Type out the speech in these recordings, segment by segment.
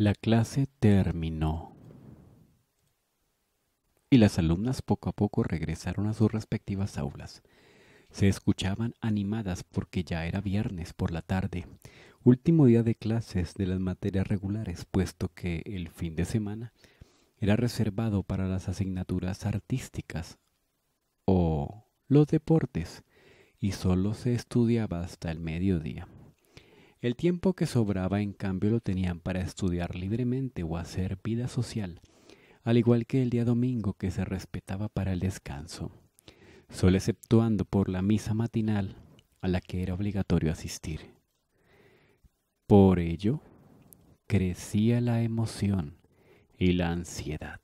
La clase terminó. Y las alumnas poco a poco regresaron a sus respectivas aulas. Se escuchaban animadas porque ya era viernes por la tarde, último día de clases de las materias regulares, puesto que el fin de semana era reservado para las asignaturas artísticas o los deportes, y solo se estudiaba hasta el mediodía. El tiempo que sobraba, en cambio, lo tenían para estudiar libremente o hacer vida social, al igual que el día domingo que se respetaba para el descanso, solo exceptuando por la misa matinal a la que era obligatorio asistir. Por ello, crecía la emoción y la ansiedad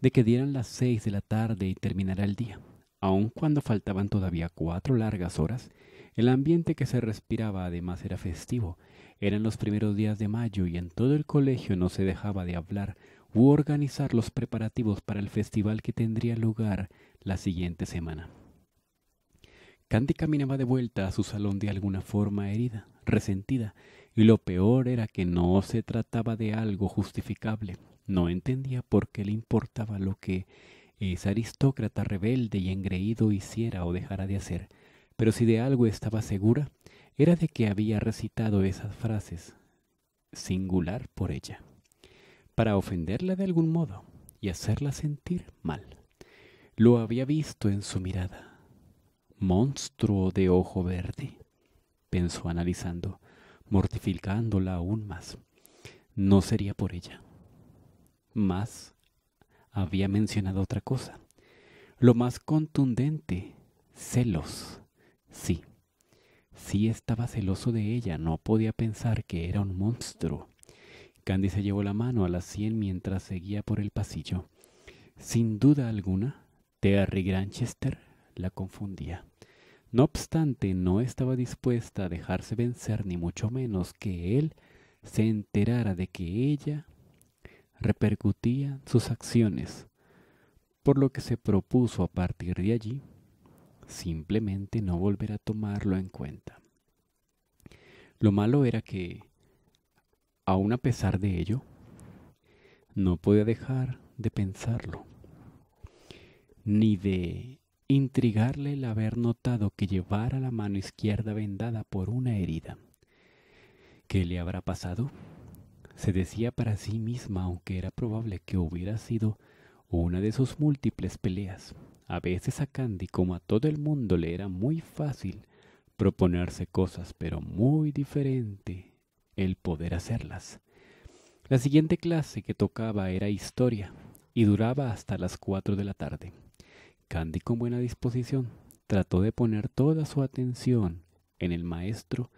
de que dieran las seis de la tarde y terminara el día, aun cuando faltaban todavía cuatro largas horas el ambiente que se respiraba además era festivo. Eran los primeros días de mayo y en todo el colegio no se dejaba de hablar u organizar los preparativos para el festival que tendría lugar la siguiente semana. Candy caminaba de vuelta a su salón de alguna forma herida, resentida, y lo peor era que no se trataba de algo justificable. No entendía por qué le importaba lo que ese aristócrata rebelde y engreído hiciera o dejara de hacer pero si de algo estaba segura, era de que había recitado esas frases, singular por ella, para ofenderla de algún modo y hacerla sentir mal. Lo había visto en su mirada. Monstruo de ojo verde, pensó analizando, mortificándola aún más. No sería por ella. Más había mencionado otra cosa, lo más contundente, celos. Sí, sí estaba celoso de ella, no podía pensar que era un monstruo. Candy se llevó la mano a la sien mientras seguía por el pasillo. Sin duda alguna, Terry Granchester la confundía. No obstante, no estaba dispuesta a dejarse vencer, ni mucho menos que él se enterara de que ella repercutía sus acciones, por lo que se propuso a partir de allí simplemente no volver a tomarlo en cuenta. Lo malo era que, aun a pesar de ello, no podía dejar de pensarlo, ni de intrigarle el haber notado que llevara la mano izquierda vendada por una herida. ¿Qué le habrá pasado? Se decía para sí misma, aunque era probable que hubiera sido una de sus múltiples peleas. A veces a Candy, como a todo el mundo, le era muy fácil proponerse cosas, pero muy diferente el poder hacerlas. La siguiente clase que tocaba era historia y duraba hasta las cuatro de la tarde. Candy, con buena disposición, trató de poner toda su atención en el maestro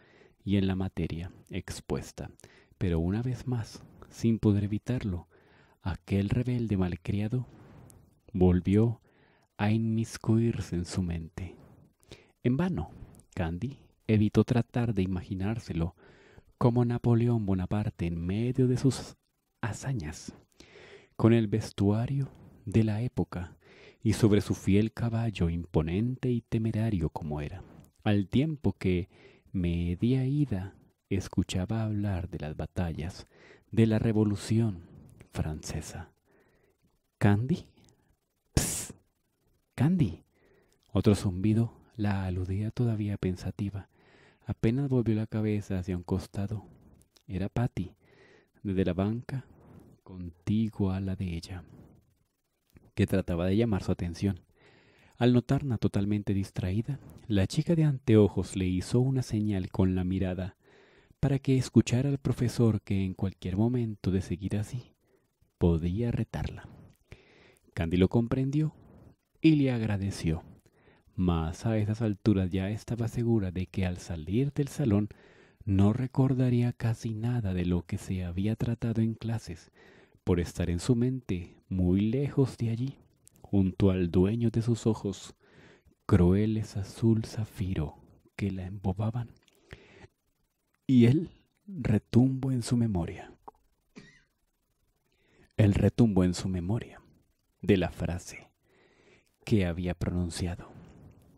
y en la materia expuesta, pero una vez más, sin poder evitarlo, aquel rebelde malcriado volvió a inmiscuirse en su mente. En vano, Candy evitó tratar de imaginárselo como Napoleón Bonaparte en medio de sus hazañas, con el vestuario de la época y sobre su fiel caballo imponente y temerario como era, al tiempo que, media ida, escuchaba hablar de las batallas de la Revolución francesa. Candy Candy. Otro zumbido la aludía todavía pensativa. Apenas volvió la cabeza hacia un costado. Era Patty, desde la banca, contigua a la de ella, que trataba de llamar su atención. Al notarla totalmente distraída, la chica de anteojos le hizo una señal con la mirada para que escuchara al profesor que en cualquier momento de seguir así podía retarla. Candy lo comprendió y le agradeció. Mas a esas alturas ya estaba segura de que al salir del salón no recordaría casi nada de lo que se había tratado en clases, por estar en su mente muy lejos de allí, junto al dueño de sus ojos, crueles azul zafiro que la embobaban, y él retumbo en su memoria. El retumbo en su memoria de la frase que había pronunciado.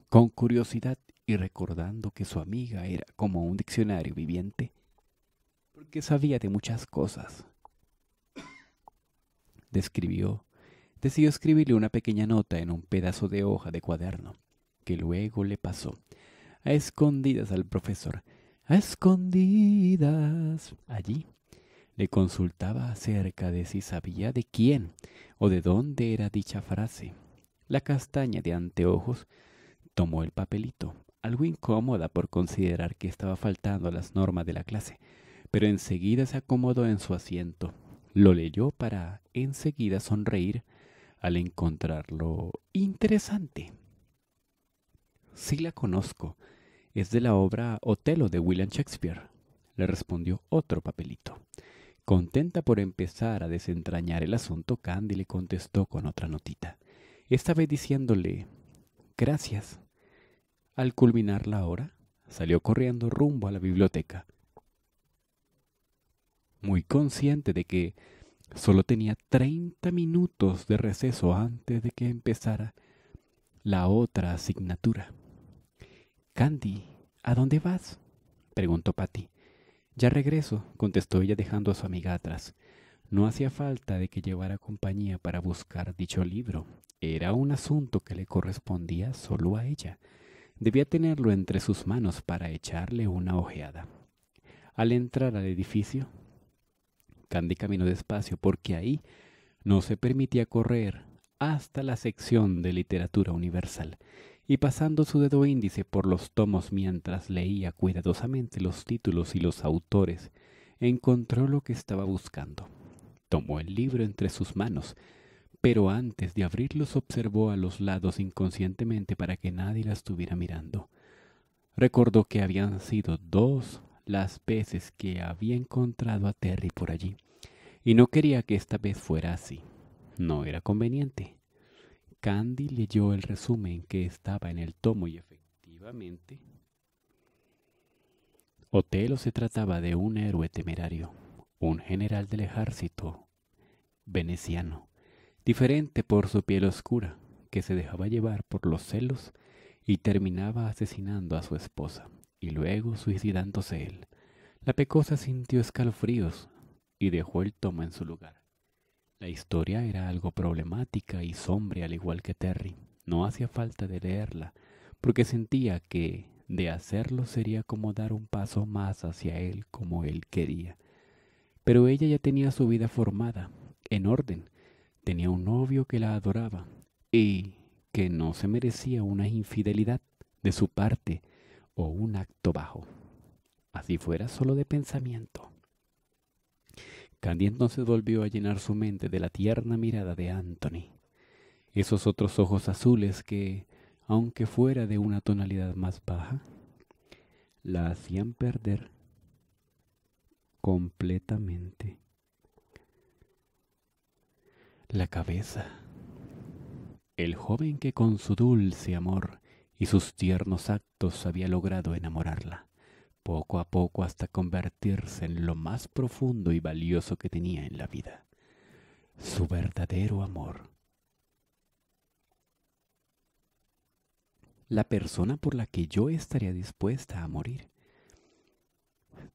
Con curiosidad y recordando que su amiga era como un diccionario viviente, porque sabía de muchas cosas, describió, decidió escribirle una pequeña nota en un pedazo de hoja de cuaderno, que luego le pasó a escondidas al profesor, a escondidas. Allí le consultaba acerca de si sabía de quién o de dónde era dicha frase. La castaña de anteojos tomó el papelito, algo incómoda por considerar que estaba faltando a las normas de la clase, pero enseguida se acomodó en su asiento. Lo leyó para enseguida sonreír al encontrarlo interesante. Sí la conozco. Es de la obra Otelo de William Shakespeare, le respondió otro papelito. Contenta por empezar a desentrañar el asunto, Candy le contestó con otra notita esta vez diciéndole gracias. Al culminar la hora, salió corriendo rumbo a la biblioteca, muy consciente de que solo tenía 30 minutos de receso antes de que empezara la otra asignatura. Candy, ¿a dónde vas? preguntó Patty. Ya regreso, contestó ella dejando a su amiga atrás. No hacía falta de que llevara compañía para buscar dicho libro. Era un asunto que le correspondía solo a ella. Debía tenerlo entre sus manos para echarle una ojeada. Al entrar al edificio, Candy caminó despacio porque ahí no se permitía correr hasta la sección de literatura universal y pasando su dedo índice por los tomos mientras leía cuidadosamente los títulos y los autores, encontró lo que estaba buscando. Tomó el libro entre sus manos, pero antes de abrirlos observó a los lados inconscientemente para que nadie la estuviera mirando. Recordó que habían sido dos las veces que había encontrado a Terry por allí, y no quería que esta vez fuera así. No era conveniente. Candy leyó el resumen que estaba en el tomo y efectivamente Otelo se trataba de un héroe temerario, un general del ejército veneciano, diferente por su piel oscura, que se dejaba llevar por los celos y terminaba asesinando a su esposa y luego suicidándose él. La pecosa sintió escalofríos y dejó el toma en su lugar. La historia era algo problemática y sombre al igual que Terry. No hacía falta de leerla, porque sentía que de hacerlo sería como dar un paso más hacia él como él quería. Pero ella ya tenía su vida formada, en orden, Tenía un novio que la adoraba y que no se merecía una infidelidad de su parte o un acto bajo. Así fuera solo de pensamiento. Candy entonces volvió a llenar su mente de la tierna mirada de Anthony, esos otros ojos azules que, aunque fuera de una tonalidad más baja, la hacían perder completamente la cabeza. El joven que con su dulce amor y sus tiernos actos había logrado enamorarla, poco a poco hasta convertirse en lo más profundo y valioso que tenía en la vida, su verdadero amor. La persona por la que yo estaría dispuesta a morir,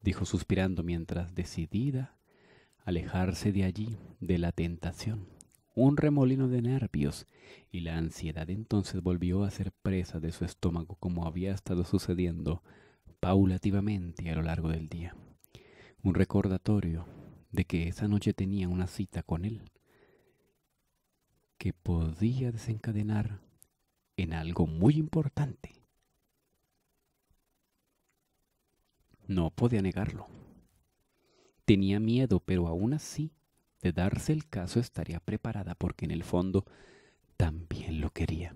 dijo suspirando mientras decidida alejarse de allí, de la tentación un remolino de nervios, y la ansiedad entonces volvió a ser presa de su estómago como había estado sucediendo paulativamente a lo largo del día. Un recordatorio de que esa noche tenía una cita con él, que podía desencadenar en algo muy importante. No podía negarlo. Tenía miedo, pero aún así de darse el caso estaría preparada porque en el fondo también lo quería.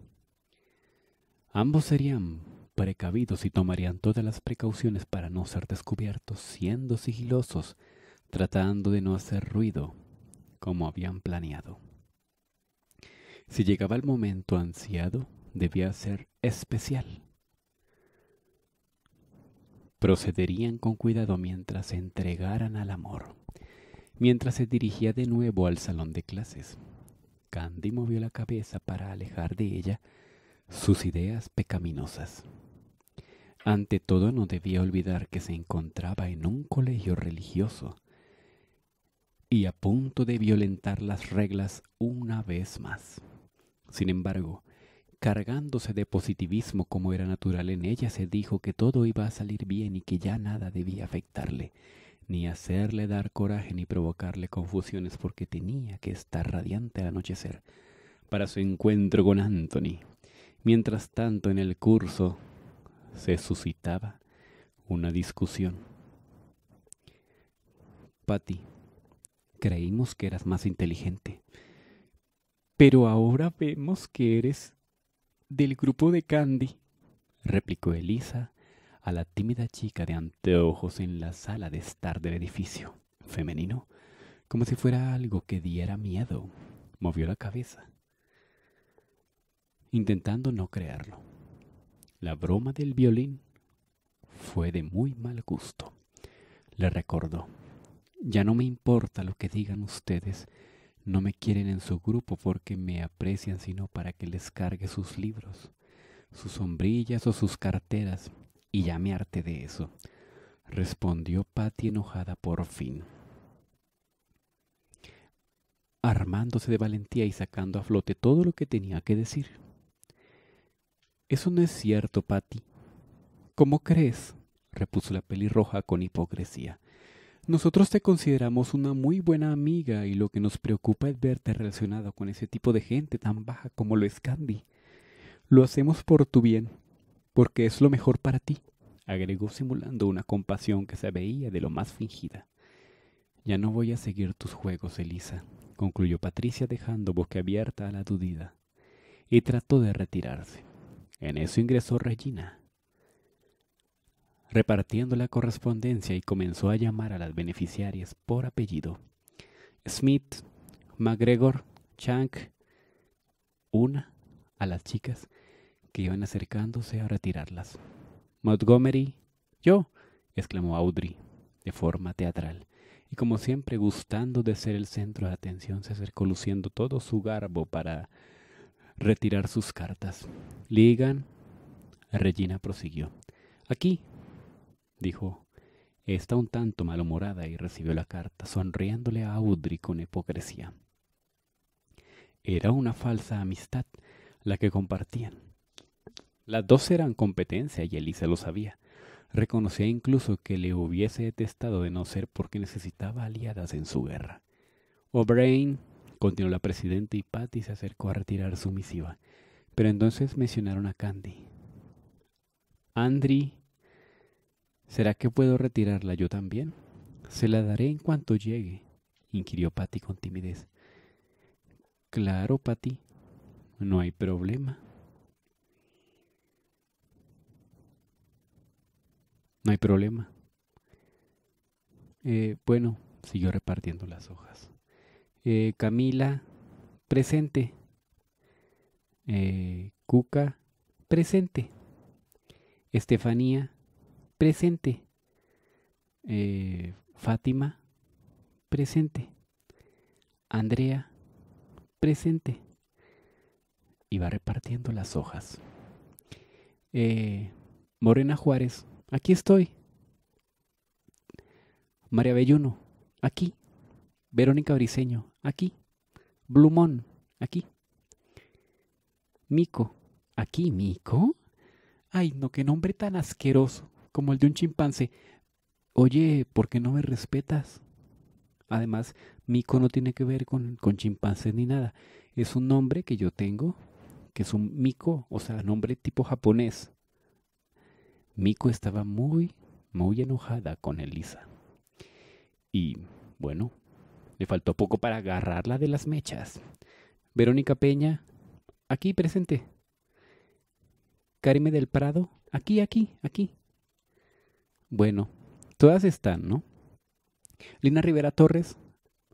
Ambos serían precavidos y tomarían todas las precauciones para no ser descubiertos, siendo sigilosos, tratando de no hacer ruido, como habían planeado. Si llegaba el momento ansiado, debía ser especial. Procederían con cuidado mientras se entregaran al amor mientras se dirigía de nuevo al salón de clases. Candy movió la cabeza para alejar de ella sus ideas pecaminosas. Ante todo no debía olvidar que se encontraba en un colegio religioso y a punto de violentar las reglas una vez más. Sin embargo, cargándose de positivismo como era natural en ella, se dijo que todo iba a salir bien y que ya nada debía afectarle ni hacerle dar coraje ni provocarle confusiones porque tenía que estar radiante al anochecer para su encuentro con Anthony. Mientras tanto, en el curso se suscitaba una discusión. Patty, creímos que eras más inteligente, pero ahora vemos que eres del grupo de Candy, replicó Elisa a la tímida chica de anteojos en la sala de estar del edificio femenino, como si fuera algo que diera miedo. Movió la cabeza, intentando no creerlo. La broma del violín fue de muy mal gusto. Le recordó, ya no me importa lo que digan ustedes, no me quieren en su grupo porque me aprecian, sino para que les cargue sus libros, sus sombrillas o sus carteras y ya me de eso, respondió Patty enojada por fin. Armándose de valentía y sacando a flote todo lo que tenía que decir. Eso no es cierto, Patty. ¿Cómo crees? repuso la pelirroja con hipocresía. Nosotros te consideramos una muy buena amiga y lo que nos preocupa es verte relacionado con ese tipo de gente tan baja como lo es Candy. Lo hacemos por tu bien porque es lo mejor para ti, agregó simulando una compasión que se veía de lo más fingida. Ya no voy a seguir tus juegos, Elisa, concluyó Patricia dejando boca abierta a la dudida, y trató de retirarse. En eso ingresó Regina, repartiendo la correspondencia y comenzó a llamar a las beneficiarias por apellido. Smith, MacGregor, Chang, una a las chicas que iban acercándose a retirarlas. Montgomery. Yo. exclamó Audrey, de forma teatral, y como siempre gustando de ser el centro de atención, se acercó luciendo todo su garbo para retirar sus cartas. Ligan. Regina prosiguió. Aquí, dijo. Está un tanto malhumorada y recibió la carta, sonriéndole a Audrey con hipocresía. Era una falsa amistad la que compartían. Las dos eran competencia y Elisa lo sabía. Reconocía incluso que le hubiese detestado de no ser porque necesitaba aliadas en su guerra. O'Brien, continuó la presidenta y Patty se acercó a retirar su misiva. Pero entonces mencionaron a Candy. Andri, ¿será que puedo retirarla yo también? Se la daré en cuanto llegue, inquirió Patty con timidez. Claro, Patty, no hay problema. No hay problema. Eh, bueno, siguió repartiendo las hojas. Eh, Camila, presente. Eh, Cuca, presente. Estefanía, presente. Fátima, presente. Andrea, presente. Y va repartiendo las hojas. Morena Juárez, aquí estoy. María Belluno, aquí. Verónica Briceño, aquí. Blumón, aquí. Mico, aquí, Mico. Ay, no, qué nombre tan asqueroso, como el de un chimpancé. Oye, ¿por qué no me respetas? Además, Mico no tiene que ver con, con chimpancés ni nada. Es un nombre que yo tengo, que es un Mico, o sea, nombre tipo japonés. Miko estaba muy, muy enojada con Elisa. Y, bueno, le faltó poco para agarrarla de las mechas. Verónica Peña, aquí presente. Carime del Prado, aquí, aquí, aquí. Bueno, todas están, ¿no? Lina Rivera Torres,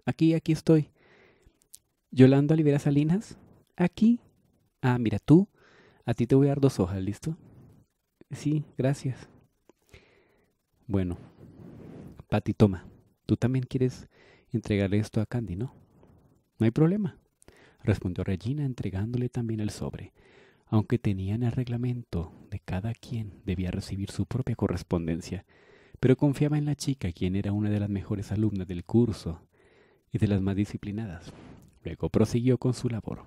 aquí, aquí estoy. Yolanda Olivera Salinas, aquí. Ah, mira, tú, a ti te voy a dar dos hojas, ¿listo? Sí, gracias. Bueno, Patty, toma. Tú también quieres entregar esto a Candy, ¿no? No hay problema, respondió Regina entregándole también el sobre. Aunque tenían el reglamento de cada quien debía recibir su propia correspondencia, pero confiaba en la chica, quien era una de las mejores alumnas del curso y de las más disciplinadas. Luego prosiguió con su labor.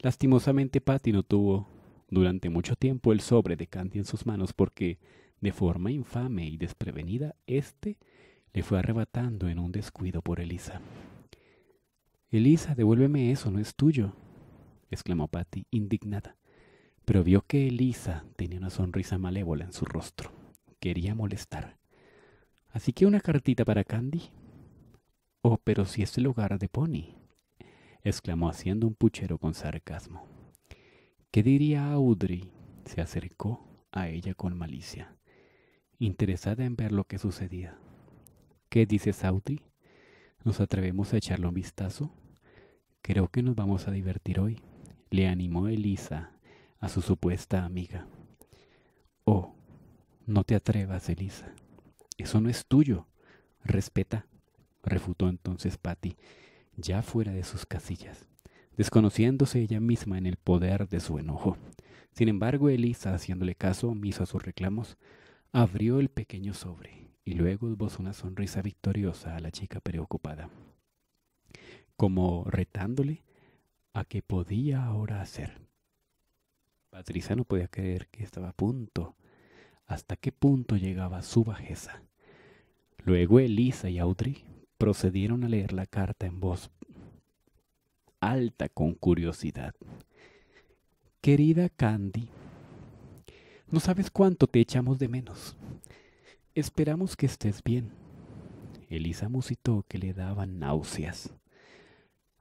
Lastimosamente Patty no tuvo durante mucho tiempo el sobre de Candy en sus manos porque, de forma infame y desprevenida, éste le fue arrebatando en un descuido por Elisa. Elisa, devuélveme eso, no es tuyo, exclamó Patty, indignada. Pero vio que Elisa tenía una sonrisa malévola en su rostro. Quería molestar. Así que una cartita para Candy. Oh, pero si es el hogar de Pony, exclamó haciendo un puchero con sarcasmo. ¿Qué diría Audrey? Se acercó a ella con malicia, interesada en ver lo que sucedía. ¿Qué dices, Audrey? ¿Nos atrevemos a echarle un vistazo? Creo que nos vamos a divertir hoy, le animó Elisa a su supuesta amiga. Oh, no te atrevas, Elisa. Eso no es tuyo. Respeta, refutó entonces Patty, ya fuera de sus casillas desconociéndose ella misma en el poder de su enojo. Sin embargo, Elisa, haciéndole caso omiso a sus reclamos, abrió el pequeño sobre y luego esbozó una sonrisa victoriosa a la chica preocupada, como retándole a qué podía ahora hacer. Patricia no podía creer que estaba a punto, hasta qué punto llegaba su bajeza. Luego Elisa y Audrey procedieron a leer la carta en voz alta con curiosidad. Querida Candy, no sabes cuánto te echamos de menos. Esperamos que estés bien. Elisa musitó que le daban náuseas.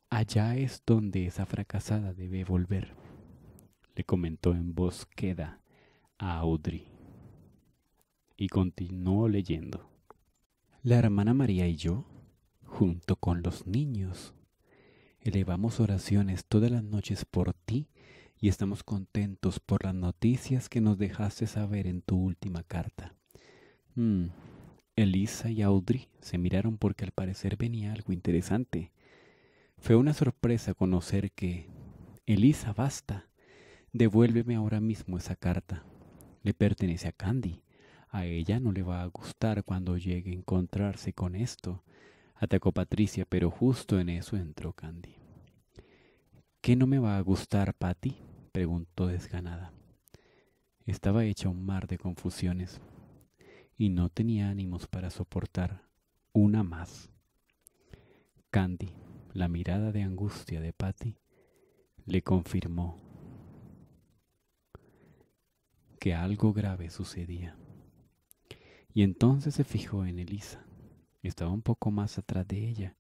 Allá es donde esa fracasada debe volver, le comentó en voz queda a Audrey. Y continuó leyendo. La hermana María y yo, junto con los niños, Elevamos oraciones todas las noches por ti y estamos contentos por las noticias que nos dejaste saber en tu última carta. Hmm, Elisa y Audrey se miraron porque al parecer venía algo interesante. Fue una sorpresa conocer que... Elisa, basta. Devuélveme ahora mismo esa carta. Le pertenece a Candy. A ella no le va a gustar cuando llegue a encontrarse con esto atacó Patricia, pero justo en eso entró Candy. ¿Qué no me va a gustar, Patty? preguntó desganada. Estaba hecha un mar de confusiones y no tenía ánimos para soportar una más. Candy, la mirada de angustia de Patty, le confirmó que algo grave sucedía. Y entonces se fijó en Elisa, estaba un poco más atrás de ella,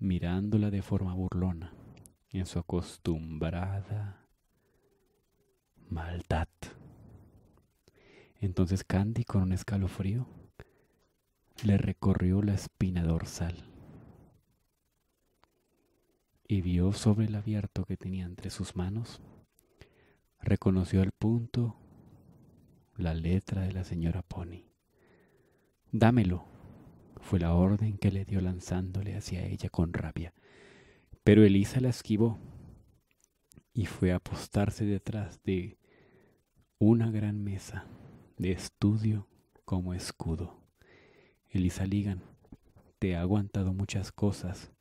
mirándola de forma burlona, en su acostumbrada maldad. Entonces Candy, con un escalofrío, le recorrió la espina dorsal y vio sobre el abierto que tenía entre sus manos, reconoció al punto la letra de la señora Pony. Dámelo, fue la orden que le dio lanzándole hacia ella con rabia. Pero Elisa la esquivó y fue a apostarse detrás de una gran mesa de estudio como escudo. Elisa Ligan, te ha aguantado muchas cosas,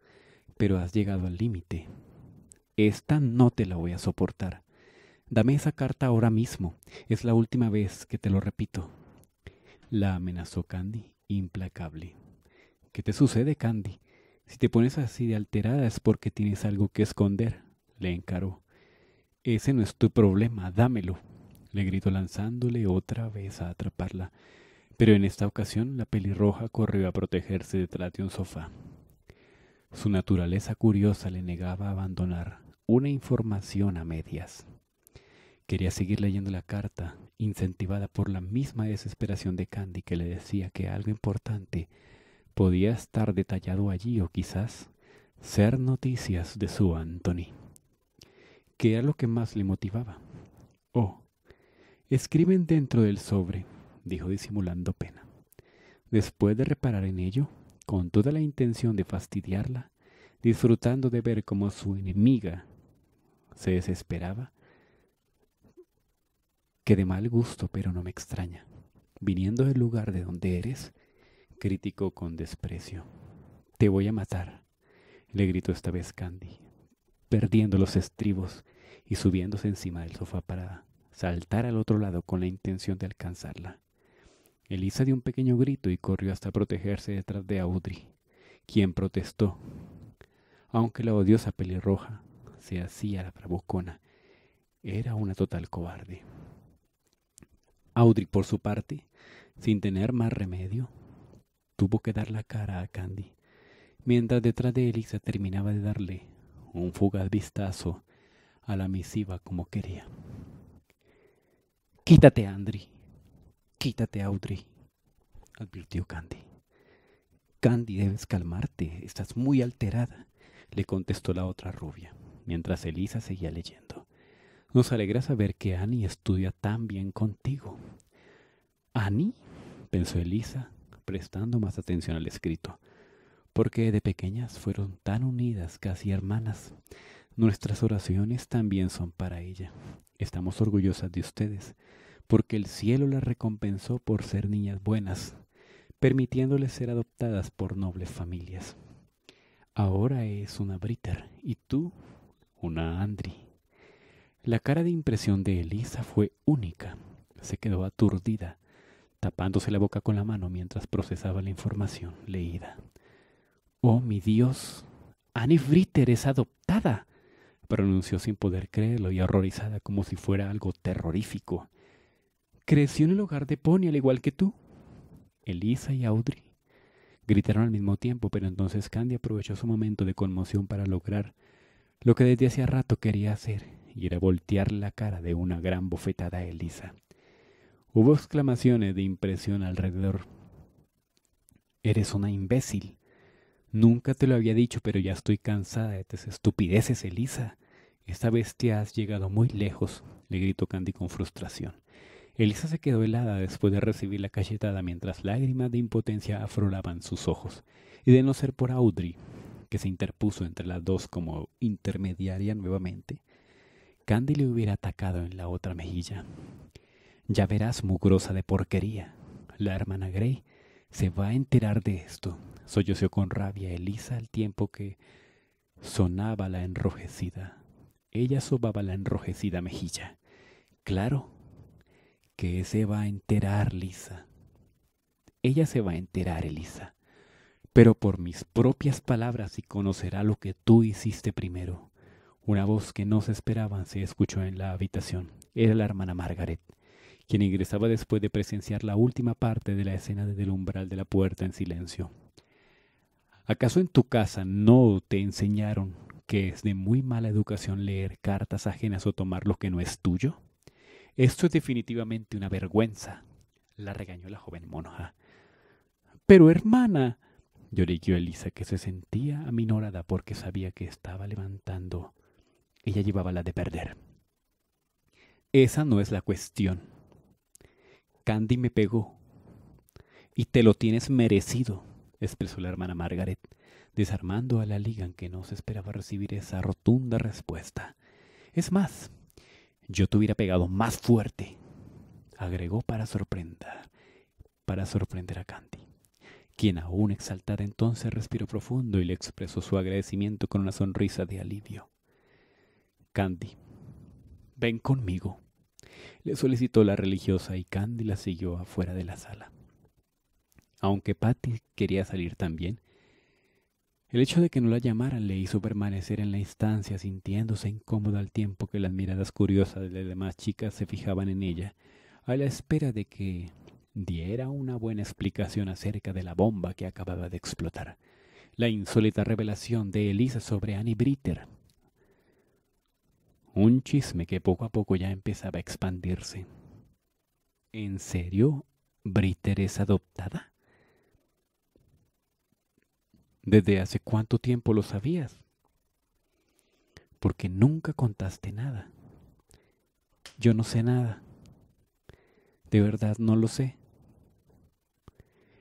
pero has llegado al límite. Esta no te la voy a soportar. Dame esa carta ahora mismo. Es la última vez que te lo repito. La amenazó Candy, implacable. ¿Qué te sucede, Candy? Si te pones así de alterada es porque tienes algo que esconder, le encaró. Ese no es tu problema, dámelo, le gritó lanzándole otra vez a atraparla. Pero en esta ocasión la pelirroja corrió a protegerse detrás de un sofá. Su naturaleza curiosa le negaba a abandonar una información a medias. Quería seguir leyendo la carta, incentivada por la misma desesperación de Candy que le decía que algo importante podía estar detallado allí o quizás ser noticias de su Anthony. ¿Qué era lo que más le motivaba? Oh, escriben dentro del sobre, dijo disimulando pena. Después de reparar en ello, con toda la intención de fastidiarla, disfrutando de ver cómo su enemiga se desesperaba, que de mal gusto, pero no me extraña. Viniendo del lugar de donde eres, crítico con desprecio. Te voy a matar, le gritó esta vez Candy, perdiendo los estribos y subiéndose encima del sofá para saltar al otro lado con la intención de alcanzarla. Elisa dio un pequeño grito y corrió hasta protegerse detrás de Audrey, quien protestó, aunque la odiosa pelirroja se hacía la bravucona, era una total cobarde. Audrey, por su parte, sin tener más remedio, tuvo que dar la cara a Candy, mientras detrás de Elisa terminaba de darle un fugaz vistazo a la misiva como quería. Quítate, Andri. Quítate, Audrey, advirtió Candy. Candy, debes calmarte. Estás muy alterada, le contestó la otra rubia, mientras Elisa seguía leyendo. Nos alegra saber que Annie estudia tan bien contigo. ¿Annie? pensó Elisa, prestando más atención al escrito, porque de pequeñas fueron tan unidas, casi hermanas. Nuestras oraciones también son para ella. Estamos orgullosas de ustedes, porque el cielo las recompensó por ser niñas buenas, permitiéndoles ser adoptadas por nobles familias. Ahora es una Britter, y tú una Andri. La cara de impresión de Elisa fue única. Se quedó aturdida tapándose la boca con la mano mientras procesaba la información leída. Oh, mi Dios, Annie Fritter es adoptada, pronunció sin poder creerlo y horrorizada como si fuera algo terrorífico. Creció en el hogar de Pony al igual que tú. Elisa y Audrey gritaron al mismo tiempo, pero entonces Candy aprovechó su momento de conmoción para lograr lo que desde hacía rato quería hacer, y era voltear la cara de una gran bofetada a Elisa. Hubo exclamaciones de impresión alrededor. Eres una imbécil. Nunca te lo había dicho, pero ya estoy cansada de tus estupideces, Elisa. Esta bestia has llegado muy lejos, le gritó Candy con frustración. Elisa se quedó helada después de recibir la cachetada mientras lágrimas de impotencia afloraban sus ojos. Y de no ser por Audrey, que se interpuso entre las dos como intermediaria nuevamente, Candy le hubiera atacado en la otra mejilla. Ya verás, mugrosa de porquería. La hermana Grey se va a enterar de esto, Solloció con rabia Elisa al tiempo que sonaba la enrojecida. Ella sobaba la enrojecida mejilla. Claro que se va a enterar, Lisa. Ella se va a enterar, Elisa. Pero por mis propias palabras y conocerá lo que tú hiciste primero. Una voz que no se esperaban se escuchó en la habitación. Era la hermana Margaret quien ingresaba después de presenciar la última parte de la escena desde el umbral de la puerta en silencio. ¿Acaso en tu casa no te enseñaron que es de muy mala educación leer cartas ajenas o tomar lo que no es tuyo? Esto es definitivamente una vergüenza, la regañó la joven monja. Pero hermana, lloriqueó Elisa, que se sentía aminorada porque sabía que estaba levantando. Ella llevaba la de perder. Esa no es la cuestión, Candy me pegó y te lo tienes merecido, expresó la hermana Margaret, desarmando a la liga que no se esperaba recibir esa rotunda respuesta. Es más, yo te hubiera pegado más fuerte, agregó para sorprender, para sorprender a Candy, quien aún exaltada entonces respiró profundo y le expresó su agradecimiento con una sonrisa de alivio. Candy, ven conmigo, le solicitó la religiosa y Candy la siguió afuera de la sala. Aunque Patty quería salir también, el hecho de que no la llamaran le hizo permanecer en la instancia sintiéndose incómoda al tiempo que las miradas curiosas de las demás chicas se fijaban en ella, a la espera de que diera una buena explicación acerca de la bomba que acababa de explotar. La insólita revelación de Elisa sobre Annie Britter un chisme que poco a poco ya empezaba a expandirse. ¿En serio? ¿Britter es adoptada? ¿Desde hace cuánto tiempo lo sabías? Porque nunca contaste nada. Yo no sé nada. De verdad no lo sé.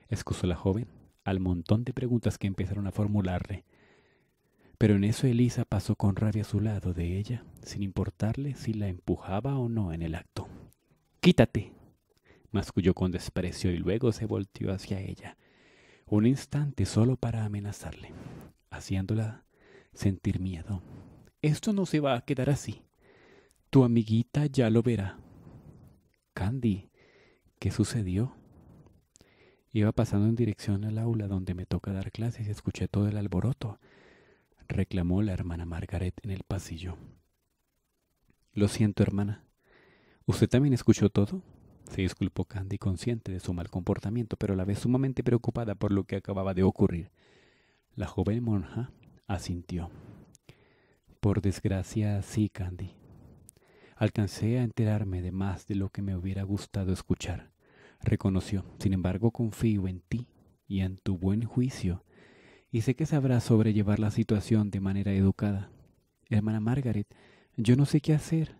Excusó la joven al montón de preguntas que empezaron a formularle pero en eso Elisa pasó con rabia a su lado de ella, sin importarle si la empujaba o no en el acto. Quítate, masculló con desprecio y luego se volteó hacia ella, un instante solo para amenazarle, haciéndola sentir miedo. Esto no se va a quedar así. Tu amiguita ya lo verá. Candy, ¿qué sucedió? Iba pasando en dirección al aula donde me toca dar clases y escuché todo el alboroto reclamó la hermana Margaret en el pasillo. Lo siento, hermana. ¿Usted también escuchó todo? Se disculpó Candy, consciente de su mal comportamiento, pero a la vez sumamente preocupada por lo que acababa de ocurrir. La joven monja asintió. Por desgracia, sí, Candy. Alcancé a enterarme de más de lo que me hubiera gustado escuchar. Reconoció. Sin embargo, confío en ti y en tu buen juicio y sé que sabrá sobrellevar la situación de manera educada. Hermana Margaret, yo no sé qué hacer.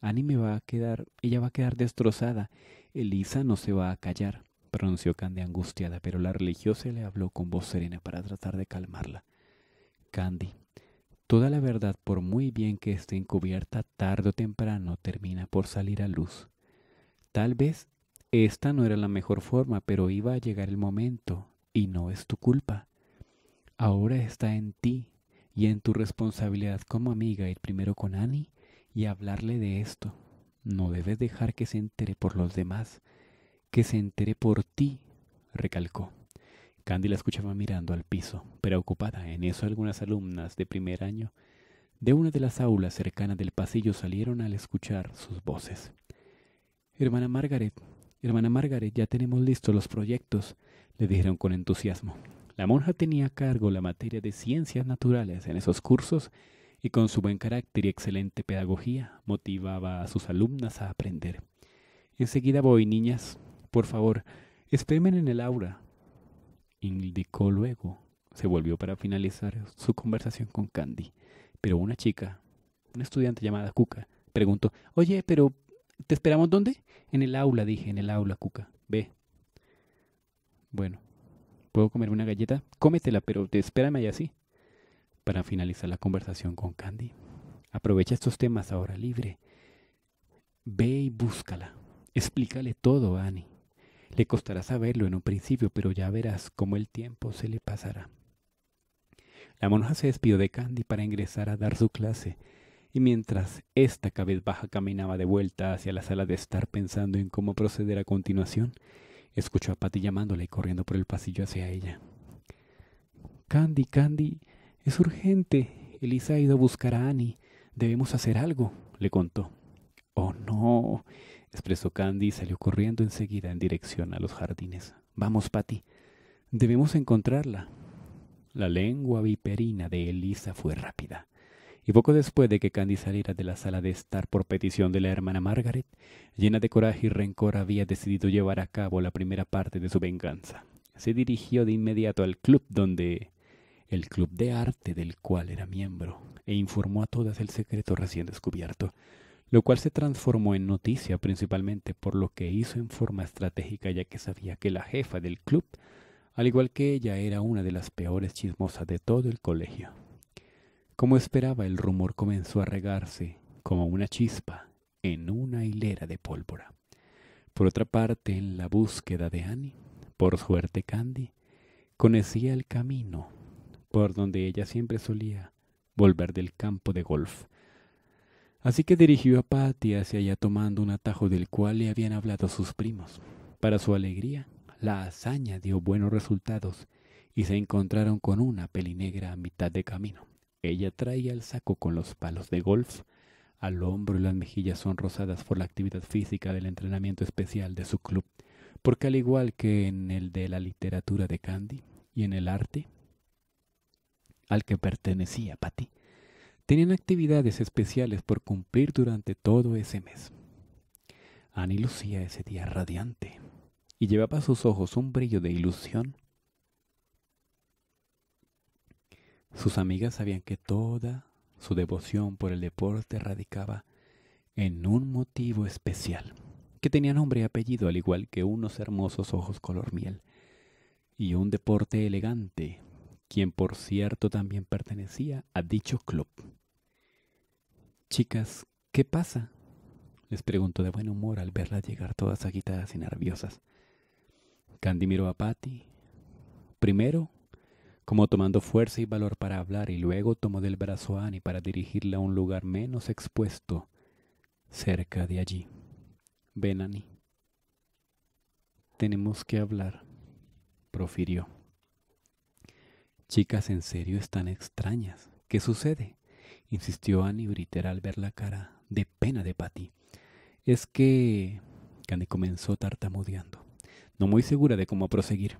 Annie me va a quedar, ella va a quedar destrozada. Elisa no se va a callar, pronunció Candy angustiada, pero la religiosa le habló con voz serena para tratar de calmarla. Candy, toda la verdad, por muy bien que esté encubierta, tarde o temprano termina por salir a luz. Tal vez esta no era la mejor forma, pero iba a llegar el momento, y no es tu culpa. Ahora está en ti y en tu responsabilidad como amiga ir primero con Annie y hablarle de esto. No debes dejar que se entere por los demás, que se entere por ti, recalcó. Candy la escuchaba mirando al piso, preocupada. En eso algunas alumnas de primer año de una de las aulas cercanas del pasillo salieron al escuchar sus voces. Hermana Margaret, hermana Margaret, ya tenemos listos los proyectos, le dijeron con entusiasmo. La monja tenía a cargo la materia de ciencias naturales en esos cursos y con su buen carácter y excelente pedagogía motivaba a sus alumnas a aprender. Enseguida voy, niñas. Por favor, espérenme en el aula. Indicó luego. Se volvió para finalizar su conversación con Candy. Pero una chica, una estudiante llamada Cuca, preguntó, Oye, pero ¿te esperamos dónde? En el aula, dije, en el aula, Cuca. Ve. Bueno, ¿Puedo comer una galleta? Cómetela, pero espérame allá así. Para finalizar la conversación con Candy. Aprovecha estos temas ahora libre. Ve y búscala. Explícale todo a Annie. Le costará saberlo en un principio, pero ya verás cómo el tiempo se le pasará. La monja se despidió de Candy para ingresar a dar su clase, y mientras esta baja caminaba de vuelta hacia la sala de estar pensando en cómo proceder a continuación, Escuchó a Patty llamándola y corriendo por el pasillo hacia ella. Candy, Candy, es urgente. Elisa ha ido a buscar a Annie. Debemos hacer algo, le contó. Oh, no, expresó Candy y salió corriendo enseguida en dirección a los jardines. Vamos, Patty. Debemos encontrarla. La lengua viperina de Elisa fue rápida y poco después de que Candy saliera de la sala de estar por petición de la hermana Margaret, llena de coraje y rencor había decidido llevar a cabo la primera parte de su venganza. Se dirigió de inmediato al club donde el club de arte del cual era miembro, e informó a todas el secreto recién descubierto, lo cual se transformó en noticia principalmente por lo que hizo en forma estratégica ya que sabía que la jefa del club, al igual que ella, era una de las peores chismosas de todo el colegio. Como esperaba, el rumor comenzó a regarse como una chispa en una hilera de pólvora. Por otra parte, en la búsqueda de Annie, por suerte Candy conocía el camino por donde ella siempre solía volver del campo de golf. Así que dirigió a Patty hacia allá tomando un atajo del cual le habían hablado sus primos. Para su alegría, la hazaña dio buenos resultados y se encontraron con una pelinegra a mitad de camino. Ella traía el saco con los palos de golf al hombro y las mejillas sonrosadas por la actividad física del entrenamiento especial de su club, porque al igual que en el de la literatura de Candy y en el arte al que pertenecía Patty, tenían actividades especiales por cumplir durante todo ese mes. Annie lucía ese día radiante y llevaba a sus ojos un brillo de ilusión Sus amigas sabían que toda su devoción por el deporte radicaba en un motivo especial, que tenía nombre y apellido al igual que unos hermosos ojos color miel y un deporte elegante, quien por cierto también pertenecía a dicho club. Chicas, ¿qué pasa? les preguntó de buen humor al verlas llegar todas agitadas y nerviosas. Candy miró a Patty, primero como tomando fuerza y valor para hablar, y luego tomó del brazo a Annie para dirigirla a un lugar menos expuesto, cerca de allí. Ven, Annie. Tenemos que hablar, profirió. Chicas, en serio están extrañas. ¿Qué sucede? insistió Annie Briter al ver la cara de pena de Patty. Es que. Candy comenzó tartamudeando, no muy segura de cómo proseguir.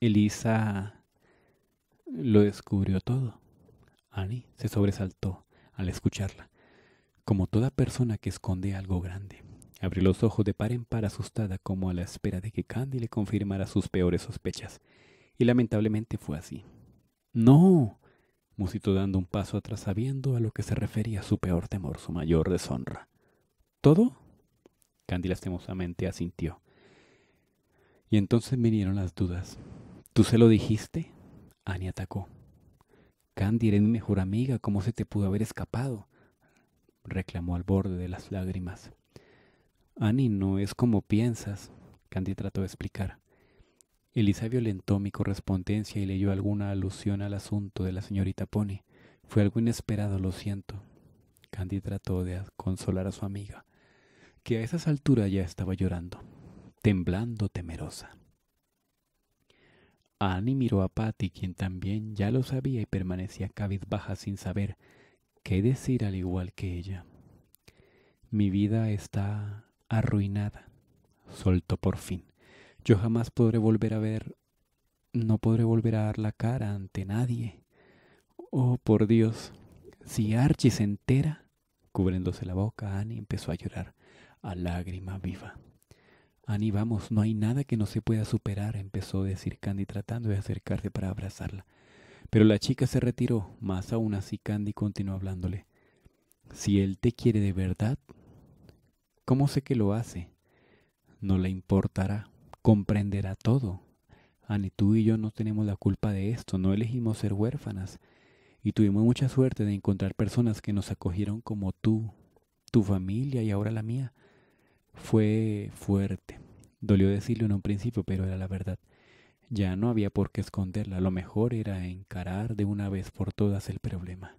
Elisa lo descubrió todo. Annie se sobresaltó al escucharla, como toda persona que esconde algo grande. Abrió los ojos de par en par asustada como a la espera de que Candy le confirmara sus peores sospechas. Y lamentablemente fue así. No, musitó dando un paso atrás sabiendo a lo que se refería su peor temor, su mayor deshonra. ¿Todo? Candy lastimosamente asintió. Y entonces vinieron las dudas. ¿Tú se lo dijiste? Ani atacó. Candy, eres mi mejor amiga, ¿cómo se te pudo haber escapado? reclamó al borde de las lágrimas. Ani, no es como piensas, Candy trató de explicar. Elisa violentó mi correspondencia y leyó alguna alusión al asunto de la señorita Pony. Fue algo inesperado, lo siento. Candy trató de consolar a su amiga, que a esas alturas ya estaba llorando, temblando temerosa. Annie miró a Patty, quien también ya lo sabía y permanecía cabizbaja sin saber qué decir al igual que ella. Mi vida está arruinada, soltó por fin. Yo jamás podré volver a ver, no podré volver a dar la cara ante nadie. Oh, por Dios, si Archie se entera. Cubriéndose la boca, Annie empezó a llorar a lágrima viva. Ani vamos, no hay nada que no se pueda superar, empezó a decir Candy tratando de acercarse para abrazarla. Pero la chica se retiró, más aún así Candy continuó hablándole. Si él te quiere de verdad, ¿cómo sé que lo hace? No le importará, comprenderá todo. Ani tú y yo no tenemos la culpa de esto, no elegimos ser huérfanas y tuvimos mucha suerte de encontrar personas que nos acogieron como tú, tu familia y ahora la mía. Fue fuerte. Dolió decirlo en un principio, pero era la verdad. Ya no había por qué esconderla. Lo mejor era encarar de una vez por todas el problema.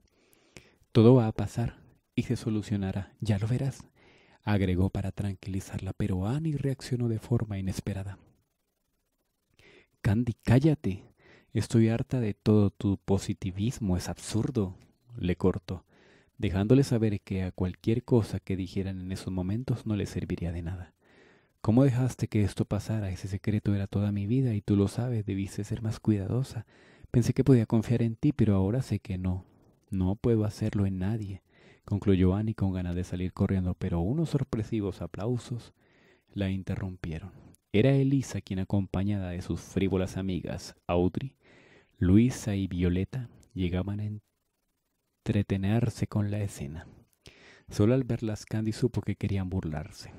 Todo va a pasar y se solucionará. Ya lo verás, agregó para tranquilizarla, pero Annie reaccionó de forma inesperada. Candy, cállate. Estoy harta de todo tu positivismo. Es absurdo, le cortó dejándole saber que a cualquier cosa que dijeran en esos momentos no le serviría de nada. ¿Cómo dejaste que esto pasara? Ese secreto era toda mi vida y tú lo sabes, debiste ser más cuidadosa. Pensé que podía confiar en ti, pero ahora sé que no. No puedo hacerlo en nadie, concluyó Annie con ganas de salir corriendo, pero unos sorpresivos aplausos la interrumpieron. Era Elisa quien acompañada de sus frívolas amigas, Audrey, Luisa y Violeta, llegaban en entretenerse con la escena. Solo al verlas Candy supo que querían burlarse.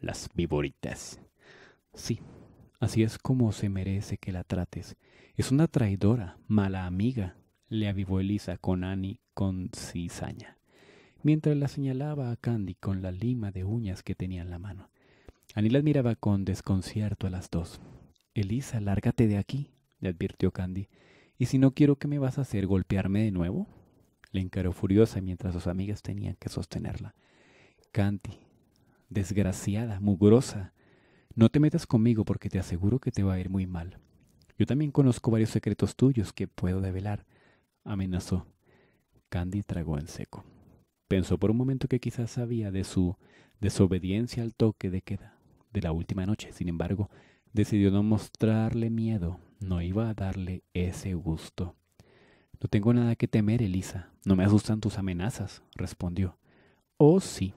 Las viboritas. Sí, así es como se merece que la trates. Es una traidora, mala amiga, le avivó Elisa con Annie con cizaña, mientras la señalaba a Candy con la lima de uñas que tenía en la mano. Annie la miraba con desconcierto a las dos. Elisa, lárgate de aquí, le advirtió Candy. ¿Y si no quiero, que me vas a hacer? ¿Golpearme de nuevo? le encaró furiosa mientras sus amigas tenían que sostenerla. —Candy, desgraciada, mugrosa, no te metas conmigo porque te aseguro que te va a ir muy mal. Yo también conozco varios secretos tuyos que puedo develar, amenazó. Candy tragó en seco. Pensó por un momento que quizás sabía de su desobediencia al toque de queda de la última noche. Sin embargo, decidió no mostrarle miedo. No iba a darle ese gusto. No tengo nada que temer, Elisa. No me asustan tus amenazas, respondió. Oh, sí.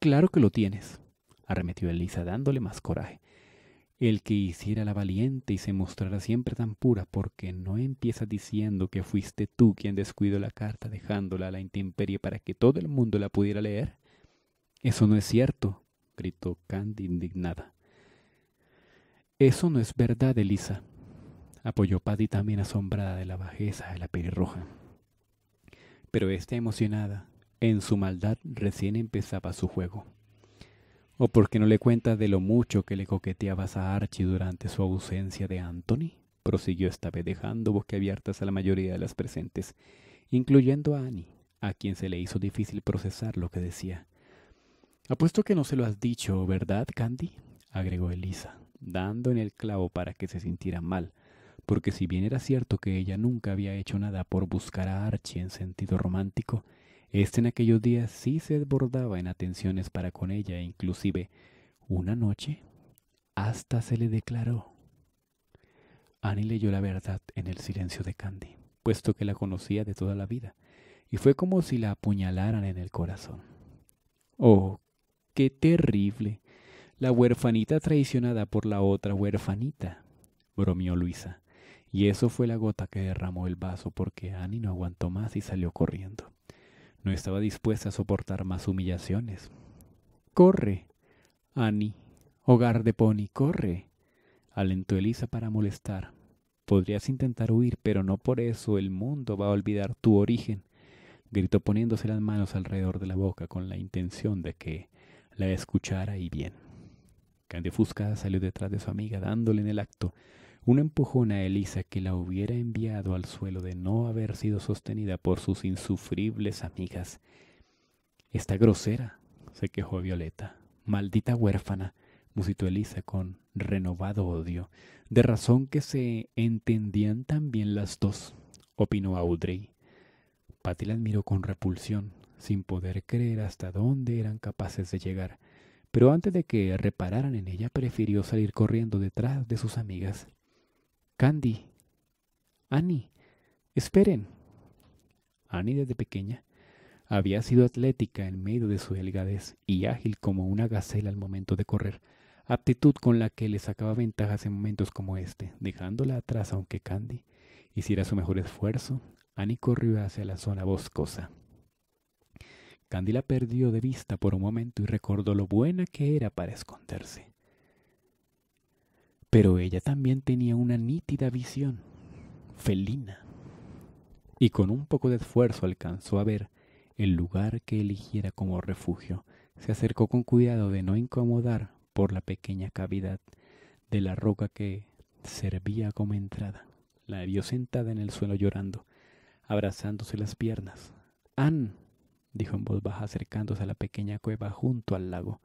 Claro que lo tienes, arremetió Elisa dándole más coraje. El que hiciera la valiente y se mostrara siempre tan pura, porque no empieza diciendo que fuiste tú quien descuidó la carta dejándola a la intemperie para que todo el mundo la pudiera leer. Eso no es cierto, gritó Candy indignada. Eso no es verdad, Elisa, apoyó Patty también asombrada de la bajeza de la pelirroja. Pero esta emocionada, en su maldad recién empezaba su juego. ¿O porque no le cuentas de lo mucho que le coqueteabas a Archie durante su ausencia de Anthony? prosiguió esta vez dejando boquiabiertas a la mayoría de las presentes, incluyendo a Annie, a quien se le hizo difícil procesar lo que decía. Apuesto que no se lo has dicho, ¿verdad, Candy? agregó Elisa, dando en el clavo para que se sintiera mal, porque si bien era cierto que ella nunca había hecho nada por buscar a Archie en sentido romántico, éste en aquellos días sí se desbordaba en atenciones para con ella e inclusive una noche hasta se le declaró. Annie leyó la verdad en el silencio de Candy, puesto que la conocía de toda la vida, y fue como si la apuñalaran en el corazón. ¡Oh, qué terrible! La huerfanita traicionada por la otra huerfanita, bromeó Luisa. Y eso fue la gota que derramó el vaso porque Annie no aguantó más y salió corriendo. No estaba dispuesta a soportar más humillaciones. ¡Corre! Annie, hogar de Pony, corre! alentó Elisa para molestar. Podrías intentar huir, pero no por eso el mundo va a olvidar tu origen, gritó poniéndose las manos alrededor de la boca con la intención de que la escuchara y bien. Candy Fusca salió detrás de su amiga dándole en el acto un empujón a Elisa que la hubiera enviado al suelo de no haber sido sostenida por sus insufribles amigas. Está grosera, se quejó Violeta. Maldita huérfana, musitó Elisa con renovado odio, de razón que se entendían tan bien las dos, opinó Audrey. Patty la admiró con repulsión, sin poder creer hasta dónde eran capaces de llegar, pero antes de que repararan en ella prefirió salir corriendo detrás de sus amigas. Candy, Annie, esperen. Annie desde pequeña había sido atlética en medio de su delgadez y ágil como una gacela al momento de correr, aptitud con la que le sacaba ventajas en momentos como este, dejándola atrás aunque Candy hiciera su mejor esfuerzo, Annie corrió hacia la zona boscosa. Candy la perdió de vista por un momento y recordó lo buena que era para esconderse. Pero ella también tenía una nítida visión, felina, y con un poco de esfuerzo alcanzó a ver el lugar que eligiera como refugio. Se acercó con cuidado de no incomodar por la pequeña cavidad de la roca que servía como entrada. La vio sentada en el suelo llorando, abrazándose las piernas. Ann, dijo en voz baja acercándose a la pequeña cueva junto al lago.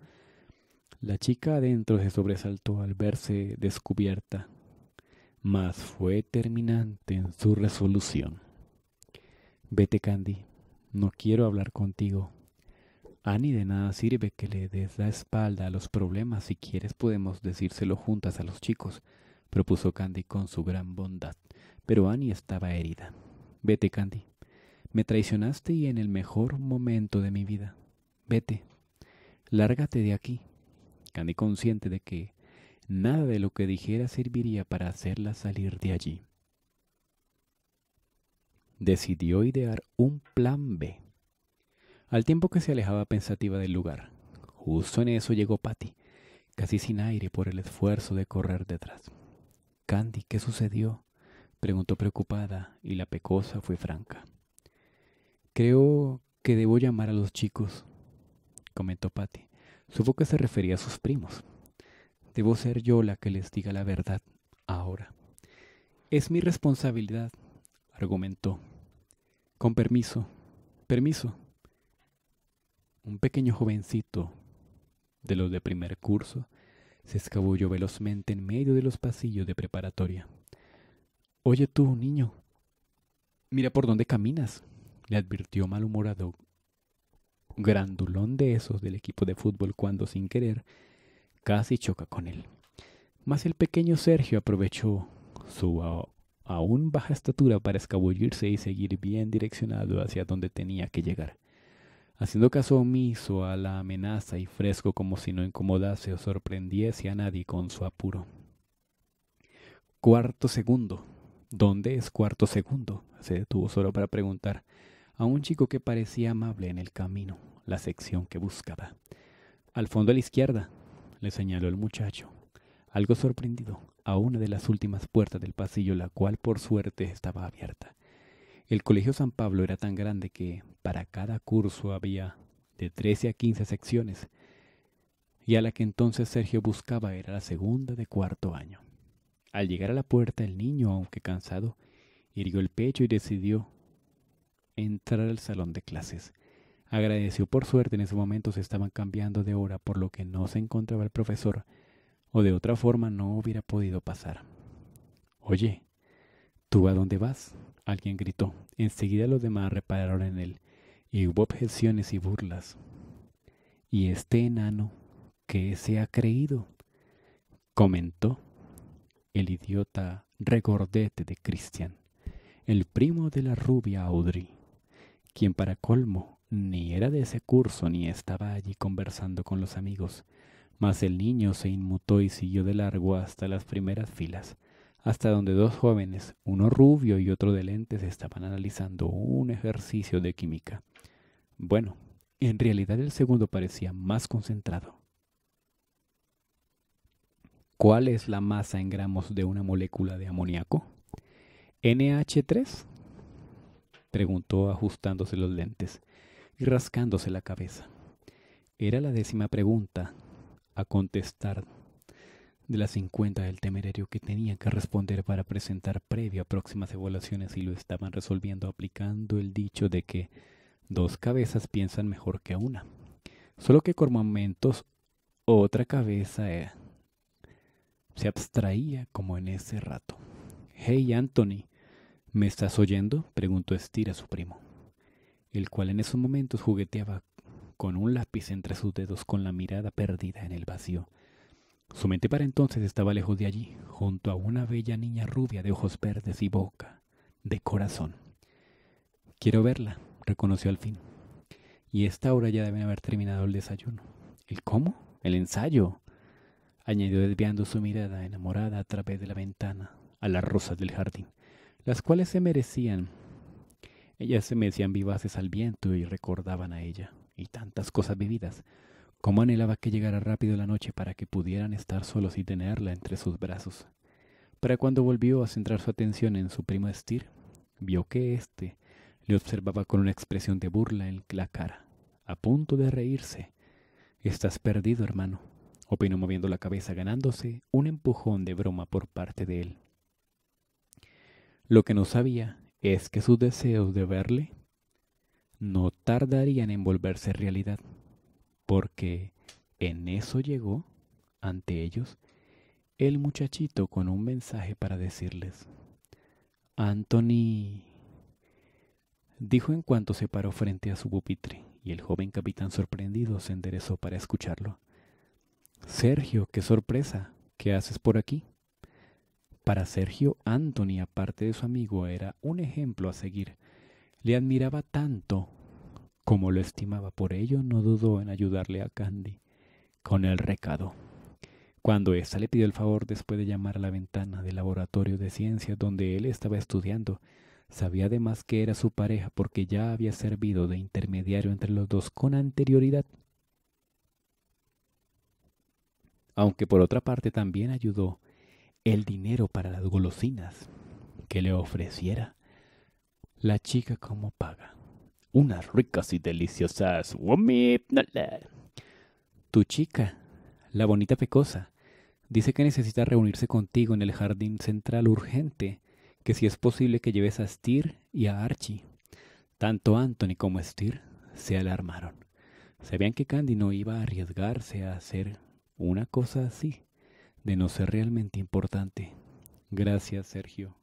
La chica adentro se sobresaltó al verse descubierta, mas fue terminante en su resolución. Vete, Candy, no quiero hablar contigo. Ani de nada sirve que le des la espalda a los problemas. Si quieres podemos decírselo juntas a los chicos, propuso Candy con su gran bondad. Pero Annie estaba herida. Vete, Candy. Me traicionaste y en el mejor momento de mi vida. Vete. Lárgate de aquí. Candy, consciente de que nada de lo que dijera serviría para hacerla salir de allí. Decidió idear un plan B. Al tiempo que se alejaba pensativa del lugar, justo en eso llegó Patty, casi sin aire por el esfuerzo de correr detrás. Candy, ¿qué sucedió? preguntó preocupada y la pecosa fue franca. Creo que debo llamar a los chicos, comentó Patty. Supo que se refería a sus primos. Debo ser yo la que les diga la verdad ahora. Es mi responsabilidad, argumentó. Con permiso, permiso. Un pequeño jovencito de los de primer curso se escabulló velozmente en medio de los pasillos de preparatoria. Oye tú, niño, mira por dónde caminas, le advirtió malhumorado grandulón de esos del equipo de fútbol cuando sin querer casi choca con él. Mas el pequeño Sergio aprovechó su aún baja estatura para escabullirse y seguir bien direccionado hacia donde tenía que llegar. Haciendo caso omiso a la amenaza y fresco como si no incomodase o sorprendiese a nadie con su apuro. Cuarto segundo. ¿Dónde es cuarto segundo? Se detuvo solo para preguntar a un chico que parecía amable en el camino, la sección que buscaba. Al fondo a la izquierda, le señaló el muchacho, algo sorprendido, a una de las últimas puertas del pasillo, la cual por suerte estaba abierta. El Colegio San Pablo era tan grande que para cada curso había de 13 a 15 secciones, y a la que entonces Sergio buscaba era la segunda de cuarto año. Al llegar a la puerta, el niño, aunque cansado, irguió el pecho y decidió entrar al salón de clases. Agradeció por suerte en ese momento se estaban cambiando de hora por lo que no se encontraba el profesor o de otra forma no hubiera podido pasar. Oye, ¿tú a dónde vas? Alguien gritó. Enseguida los demás repararon en él y hubo objeciones y burlas. ¿Y este enano qué se ha creído? comentó el idiota regordete de cristian el primo de la rubia Audrey quien para colmo ni era de ese curso ni estaba allí conversando con los amigos, mas el niño se inmutó y siguió de largo hasta las primeras filas, hasta donde dos jóvenes, uno rubio y otro de lentes, estaban analizando un ejercicio de química. Bueno, en realidad el segundo parecía más concentrado. ¿Cuál es la masa en gramos de una molécula de amoníaco? NH3 preguntó ajustándose los lentes y rascándose la cabeza. Era la décima pregunta a contestar de las cincuenta del temerario que tenía que responder para presentar previo a próximas evaluaciones y lo estaban resolviendo aplicando el dicho de que dos cabezas piensan mejor que una. Solo que por momentos otra cabeza eh, se abstraía como en ese rato. Hey Anthony, ¿Me estás oyendo? preguntó Estira a su primo, el cual en esos momentos jugueteaba con un lápiz entre sus dedos con la mirada perdida en el vacío. Su mente para entonces estaba lejos de allí, junto a una bella niña rubia de ojos verdes y boca, de corazón. Quiero verla, reconoció al fin. Y esta hora ya deben haber terminado el desayuno. ¿El cómo? El ensayo, añadió desviando su mirada enamorada a través de la ventana a las rosas del jardín las cuales se merecían. Ellas se mecían vivaces al viento y recordaban a ella, y tantas cosas vividas, como anhelaba que llegara rápido la noche para que pudieran estar solos y tenerla entre sus brazos. Para cuando volvió a centrar su atención en su primo Estir, vio que éste le observaba con una expresión de burla en la cara, a punto de reírse. Estás perdido, hermano, opinó moviendo la cabeza, ganándose un empujón de broma por parte de él. Lo que no sabía es que sus deseos de verle no tardarían en volverse realidad, porque en eso llegó ante ellos el muchachito con un mensaje para decirles. Anthony, dijo en cuanto se paró frente a su pupitre, y el joven capitán sorprendido se enderezó para escucharlo. Sergio, qué sorpresa, ¿qué haces por aquí? Para Sergio, Anthony, aparte de su amigo, era un ejemplo a seguir. Le admiraba tanto como lo estimaba, por ello no dudó en ayudarle a Candy con el recado. Cuando ésta le pidió el favor después de llamar a la ventana del laboratorio de ciencias donde él estaba estudiando, Sabía además que era su pareja porque ya había servido de intermediario entre los dos con anterioridad. Aunque por otra parte también ayudó el dinero para las golosinas que le ofreciera la chica como paga. Unas ricas y deliciosas. Tu chica, la bonita pecosa, dice que necesita reunirse contigo en el jardín central urgente, que si es posible que lleves a stir y a Archie. Tanto Anthony como stir se alarmaron. Sabían que Candy no iba a arriesgarse a hacer una cosa así de no ser realmente importante. Gracias, Sergio.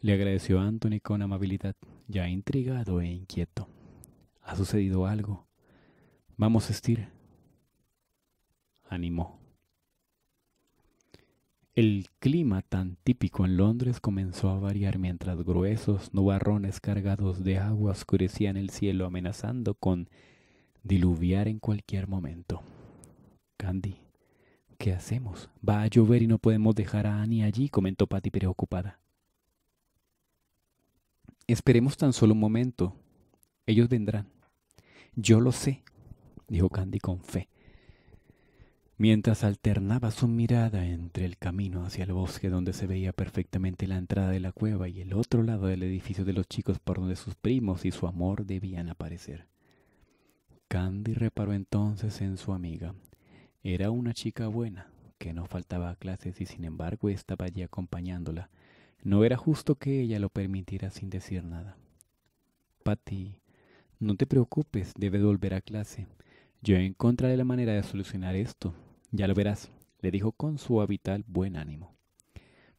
Le agradeció Anthony con amabilidad, ya intrigado e inquieto. Ha sucedido algo. Vamos, a Estir. Animó. El clima tan típico en Londres comenzó a variar mientras gruesos nubarrones cargados de agua oscurecían el cielo amenazando con diluviar en cualquier momento. Candy ¿Qué hacemos? Va a llover y no podemos dejar a Annie allí, comentó Patty preocupada. Esperemos tan solo un momento. Ellos vendrán. Yo lo sé, dijo Candy con fe, mientras alternaba su mirada entre el camino hacia el bosque donde se veía perfectamente la entrada de la cueva y el otro lado del edificio de los chicos por donde sus primos y su amor debían aparecer. Candy reparó entonces en su amiga, era una chica buena, que no faltaba a clases y sin embargo estaba allí acompañándola. No era justo que ella lo permitiera sin decir nada. Patty, no te preocupes, debe volver a clase. Yo encontraré la manera de solucionar esto. Ya lo verás, le dijo con su habitual buen ánimo.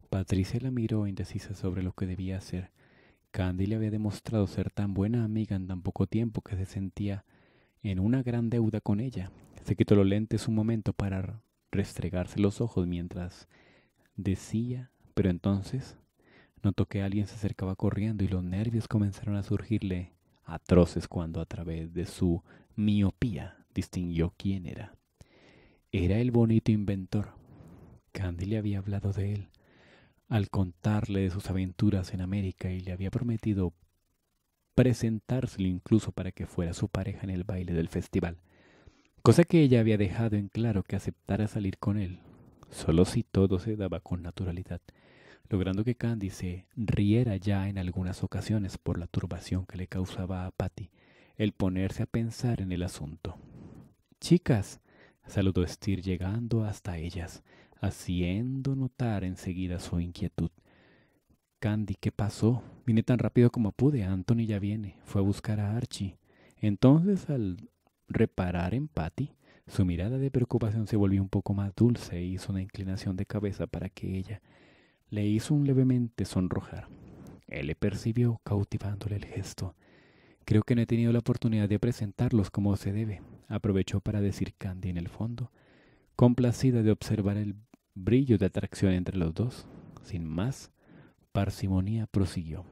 Patricia la miró indecisa sobre lo que debía hacer. Candy le había demostrado ser tan buena amiga en tan poco tiempo que se sentía en una gran deuda con ella se quitó los lentes un momento para restregarse los ojos mientras decía, pero entonces notó que alguien se acercaba corriendo y los nervios comenzaron a surgirle atroces cuando a través de su miopía distinguió quién era. Era el bonito inventor. Candy le había hablado de él al contarle de sus aventuras en América y le había prometido presentárselo incluso para que fuera su pareja en el baile del festival cosa que ella había dejado en claro que aceptara salir con él, solo si todo se daba con naturalidad, logrando que Candy se riera ya en algunas ocasiones por la turbación que le causaba a Patty el ponerse a pensar en el asunto. Chicas, saludó Estir llegando hasta ellas, haciendo notar enseguida su inquietud. Candy, ¿qué pasó? Vine tan rápido como pude. Anthony ya viene. Fue a buscar a Archie. Entonces, al reparar en Patty, su mirada de preocupación se volvió un poco más dulce e hizo una inclinación de cabeza para que ella le hizo un levemente sonrojar. Él le percibió cautivándole el gesto. Creo que no he tenido la oportunidad de presentarlos como se debe, aprovechó para decir Candy en el fondo, complacida de observar el brillo de atracción entre los dos. Sin más, Parsimonía prosiguió.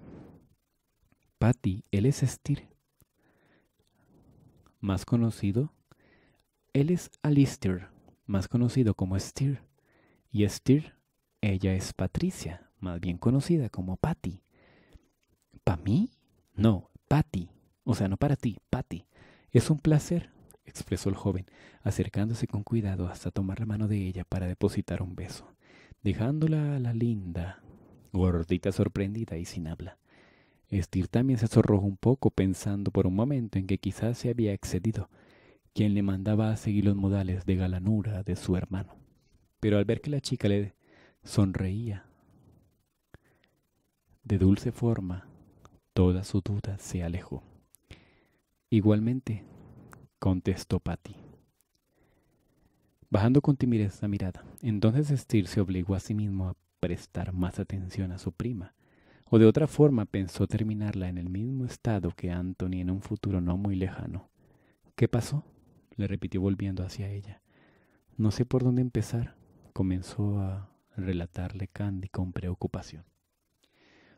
Patty, él es Estir más conocido, él es Alistair, más conocido como Steer, y Steer, ella es Patricia, más bien conocida como Patty. ¿Para mí? No, Patty. O sea, no para ti, Patty. Es un placer, expresó el joven, acercándose con cuidado hasta tomar la mano de ella para depositar un beso, dejándola a la linda, gordita, sorprendida y sin habla. Estir también se sorrojó un poco pensando por un momento en que quizás se había excedido, quien le mandaba a seguir los modales de galanura de su hermano. Pero al ver que la chica le sonreía de dulce forma, toda su duda se alejó. Igualmente, contestó Patty. Bajando con timidez la mirada, entonces Estir se obligó a sí mismo a prestar más atención a su prima o de otra forma pensó terminarla en el mismo estado que Anthony en un futuro no muy lejano. ¿Qué pasó? le repitió volviendo hacia ella. No sé por dónde empezar, comenzó a relatarle Candy con preocupación.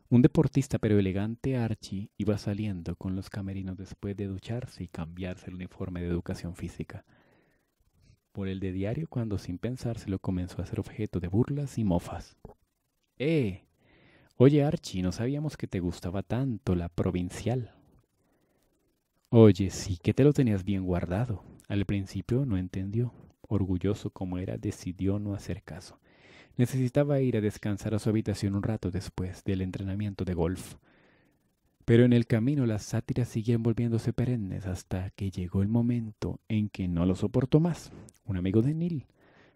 Un deportista pero elegante Archie iba saliendo con los camerinos después de ducharse y cambiarse el uniforme de educación física. Por el de diario cuando sin pensárselo comenzó a ser objeto de burlas y mofas. ¡Eh! Oye Archie, no sabíamos que te gustaba tanto la provincial. Oye, sí que te lo tenías bien guardado. Al principio no entendió. Orgulloso como era, decidió no hacer caso. Necesitaba ir a descansar a su habitación un rato después del entrenamiento de golf. Pero en el camino las sátiras siguieron volviéndose perennes hasta que llegó el momento en que no lo soportó más. Un amigo de Neil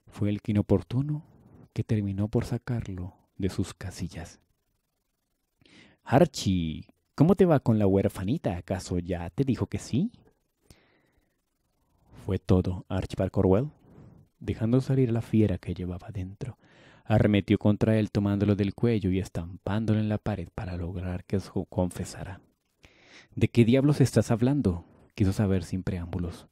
fue el que inoportuno que terminó por sacarlo de sus casillas. Archie, ¿cómo te va con la huerfanita? ¿Acaso ya te dijo que sí? Fue todo Archibald Corwell, dejando salir la fiera que llevaba dentro. Arremetió contra él tomándolo del cuello y estampándolo en la pared para lograr que su confesara. ¿De qué diablos estás hablando? quiso saber sin preámbulos.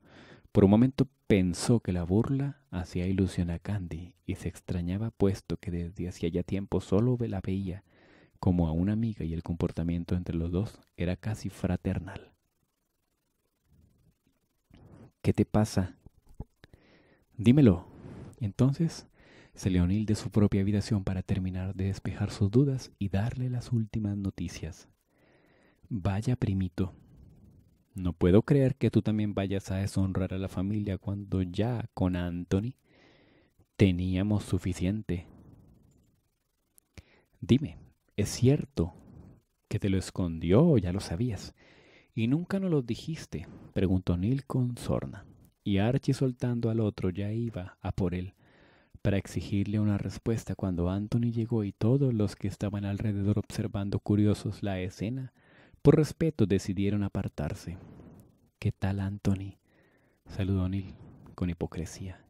Por un momento pensó que la burla hacía ilusión a Candy y se extrañaba puesto que desde hacía ya tiempo solo la veía como a una amiga y el comportamiento entre los dos era casi fraternal. ¿Qué te pasa? Dímelo. Entonces se leonil de su propia habitación para terminar de despejar sus dudas y darle las últimas noticias. Vaya primito. No puedo creer que tú también vayas a deshonrar a la familia cuando ya con Anthony teníamos suficiente. Dime, es cierto que te lo escondió, ya lo sabías. Y nunca nos lo dijiste, preguntó Neil con sorna. Y Archie soltando al otro ya iba a por él para exigirle una respuesta cuando Anthony llegó y todos los que estaban alrededor observando curiosos la escena, por respeto decidieron apartarse. ¿Qué tal Anthony? saludó Neil con hipocresía.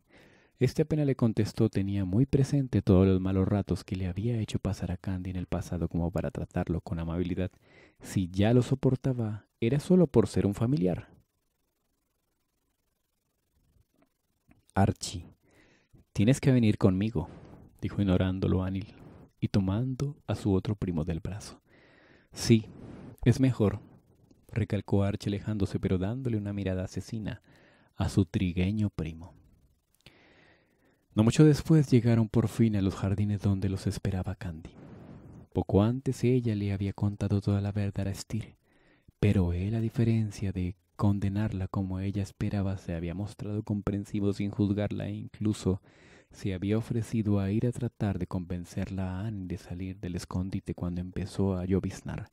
Este apenas le contestó tenía muy presente todos los malos ratos que le había hecho pasar a Candy en el pasado como para tratarlo con amabilidad. Si ya lo soportaba, era solo por ser un familiar. Archie, tienes que venir conmigo, dijo ignorándolo Anil y tomando a su otro primo del brazo. Sí, es mejor, recalcó Archie alejándose pero dándole una mirada asesina a su trigueño primo. No mucho después llegaron por fin a los jardines donde los esperaba Candy. Poco antes ella le había contado toda la verdad a Stir, pero él, a diferencia de condenarla como ella esperaba, se había mostrado comprensivo sin juzgarla e incluso se había ofrecido a ir a tratar de convencerla a Anne de salir del escondite cuando empezó a lloviznar.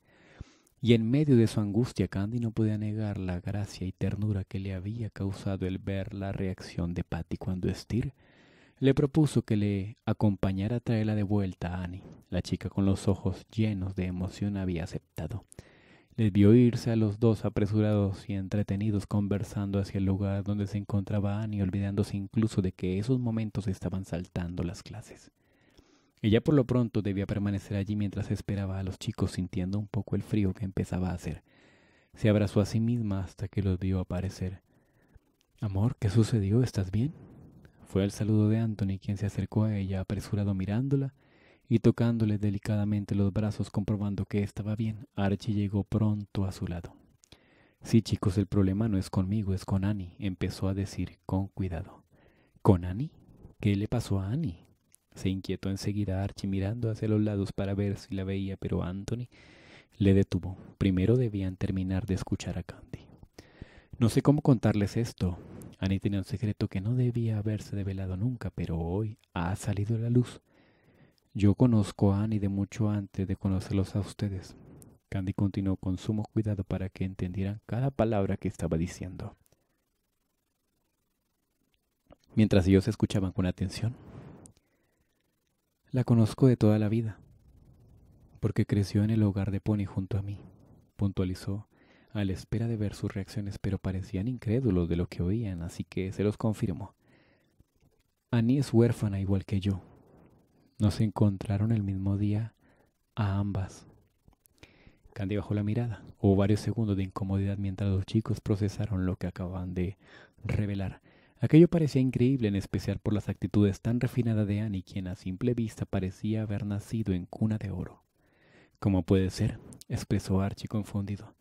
Y en medio de su angustia, Candy no podía negar la gracia y ternura que le había causado el ver la reacción de Patty cuando Steer le propuso que le acompañara a traerla de vuelta a Annie. La chica con los ojos llenos de emoción había aceptado. Les vio irse a los dos apresurados y entretenidos conversando hacia el lugar donde se encontraba Annie, olvidándose incluso de que esos momentos estaban saltando las clases. Ella por lo pronto debía permanecer allí mientras esperaba a los chicos, sintiendo un poco el frío que empezaba a hacer. Se abrazó a sí misma hasta que los vio aparecer. Amor, ¿qué sucedió? ¿Estás bien? Fue al saludo de Anthony quien se acercó a ella apresurado mirándola y tocándole delicadamente los brazos comprobando que estaba bien. Archie llegó pronto a su lado. Sí chicos, el problema no es conmigo, es con Annie, empezó a decir con cuidado. ¿Con Annie? ¿Qué le pasó a Annie? Se inquietó enseguida Archie mirando hacia los lados para ver si la veía, pero Anthony le detuvo. Primero debían terminar de escuchar a Candy. No sé cómo contarles esto, Annie tenía un secreto que no debía haberse develado nunca, pero hoy ha salido a la luz. Yo conozco a Annie de mucho antes de conocerlos a ustedes. Candy continuó con sumo cuidado para que entendieran cada palabra que estaba diciendo. Mientras ellos escuchaban con atención, la conozco de toda la vida, porque creció en el hogar de Pony junto a mí, puntualizó a la espera de ver sus reacciones, pero parecían incrédulos de lo que oían, así que se los confirmó. Annie es huérfana igual que yo. Nos encontraron el mismo día a ambas. Candy bajó la mirada. Hubo varios segundos de incomodidad mientras los chicos procesaron lo que acababan de revelar. Aquello parecía increíble, en especial por las actitudes tan refinadas de Annie, quien a simple vista parecía haber nacido en cuna de oro. ¿Cómo puede ser? expresó Archie confundido.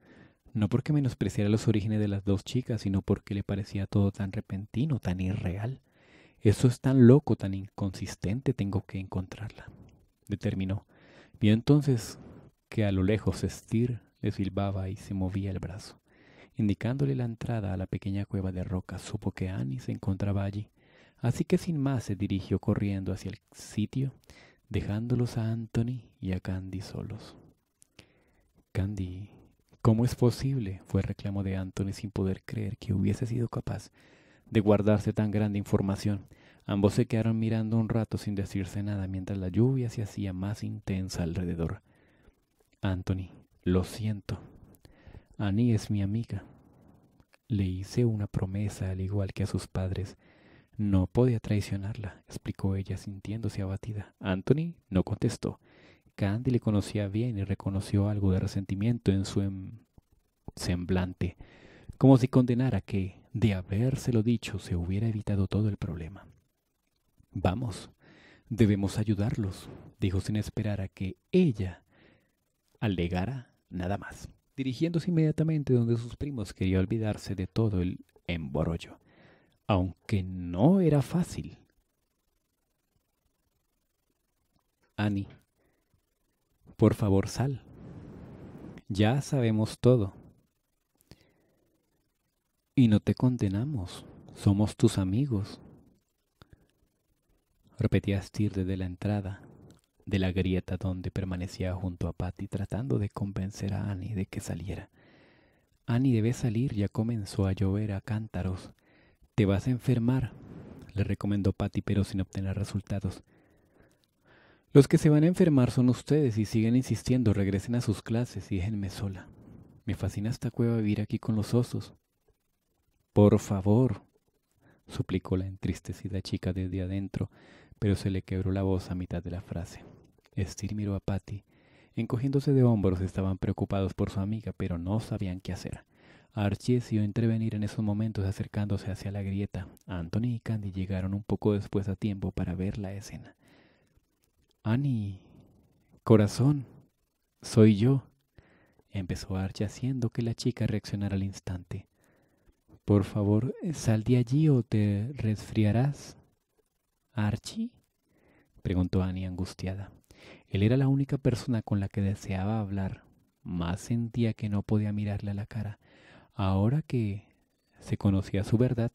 No porque menospreciara los orígenes de las dos chicas, sino porque le parecía todo tan repentino, tan irreal. Eso es tan loco, tan inconsistente, tengo que encontrarla. Determinó. Vio entonces que a lo lejos Estir le silbaba y se movía el brazo. Indicándole la entrada a la pequeña cueva de roca, supo que Annie se encontraba allí. Así que sin más se dirigió corriendo hacia el sitio, dejándolos a Anthony y a Candy solos. Candy ¿Cómo es posible? fue el reclamo de Anthony sin poder creer que hubiese sido capaz de guardarse tan grande información. Ambos se quedaron mirando un rato sin decirse nada mientras la lluvia se hacía más intensa alrededor. Anthony, lo siento. Annie es mi amiga. Le hice una promesa al igual que a sus padres. No podía traicionarla, explicó ella sintiéndose abatida. Anthony no contestó. Candy le conocía bien y reconoció algo de resentimiento en su em, semblante, como si condenara que, de habérselo dicho, se hubiera evitado todo el problema. Vamos, debemos ayudarlos, dijo sin esperar a que ella alegara nada más, dirigiéndose inmediatamente donde sus primos quería olvidarse de todo el emborollo, aunque no era fácil. Annie por favor sal. Ya sabemos todo. Y no te condenamos, somos tus amigos. Repetía Stir desde la entrada de la grieta donde permanecía junto a Patty tratando de convencer a Annie de que saliera. Annie debe salir, ya comenzó a llover a cántaros. Te vas a enfermar, le recomendó Patty, pero sin obtener resultados. Los que se van a enfermar son ustedes y siguen insistiendo, regresen a sus clases y déjenme sola. Me fascina esta cueva vivir aquí con los osos. Por favor, suplicó la entristecida chica desde adentro, pero se le quebró la voz a mitad de la frase. Steve miró a Patty. Encogiéndose de hombros estaban preocupados por su amiga, pero no sabían qué hacer. Archie decidió intervenir en esos momentos acercándose hacia la grieta. Anthony y Candy llegaron un poco después a tiempo para ver la escena. Ani, corazón, soy yo, empezó Archie haciendo que la chica reaccionara al instante. Por favor, sal de allí o te resfriarás. ¿Archie? preguntó Annie angustiada. Él era la única persona con la que deseaba hablar, más sentía que no podía mirarle a la cara. Ahora que se conocía su verdad,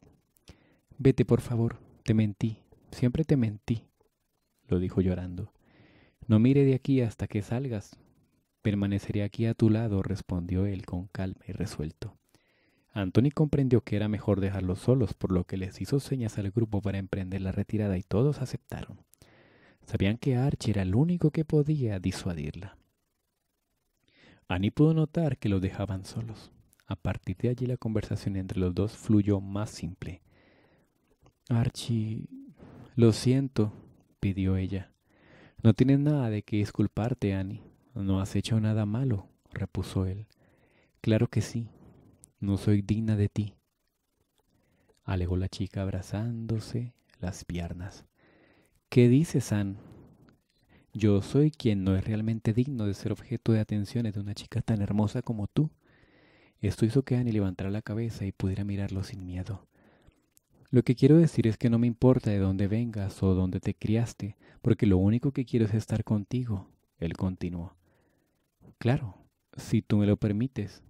vete por favor, te mentí, siempre te mentí, lo dijo llorando. No mire de aquí hasta que salgas. Permaneceré aquí a tu lado, respondió él con calma y resuelto. Anthony comprendió que era mejor dejarlos solos, por lo que les hizo señas al grupo para emprender la retirada y todos aceptaron. Sabían que Archie era el único que podía disuadirla. Annie pudo notar que lo dejaban solos. A partir de allí la conversación entre los dos fluyó más simple. Archie, lo siento, pidió ella. No tienes nada de qué disculparte, Annie. No has hecho nada malo, repuso él. Claro que sí. No soy digna de ti. Alegó la chica abrazándose las piernas. ¿Qué dices, Ann? Yo soy quien no es realmente digno de ser objeto de atenciones de una chica tan hermosa como tú. Esto hizo que Annie levantara la cabeza y pudiera mirarlo sin miedo. Lo que quiero decir es que no me importa de dónde vengas o dónde te criaste, porque lo único que quiero es estar contigo. Él continuó. Claro, si tú me lo permites.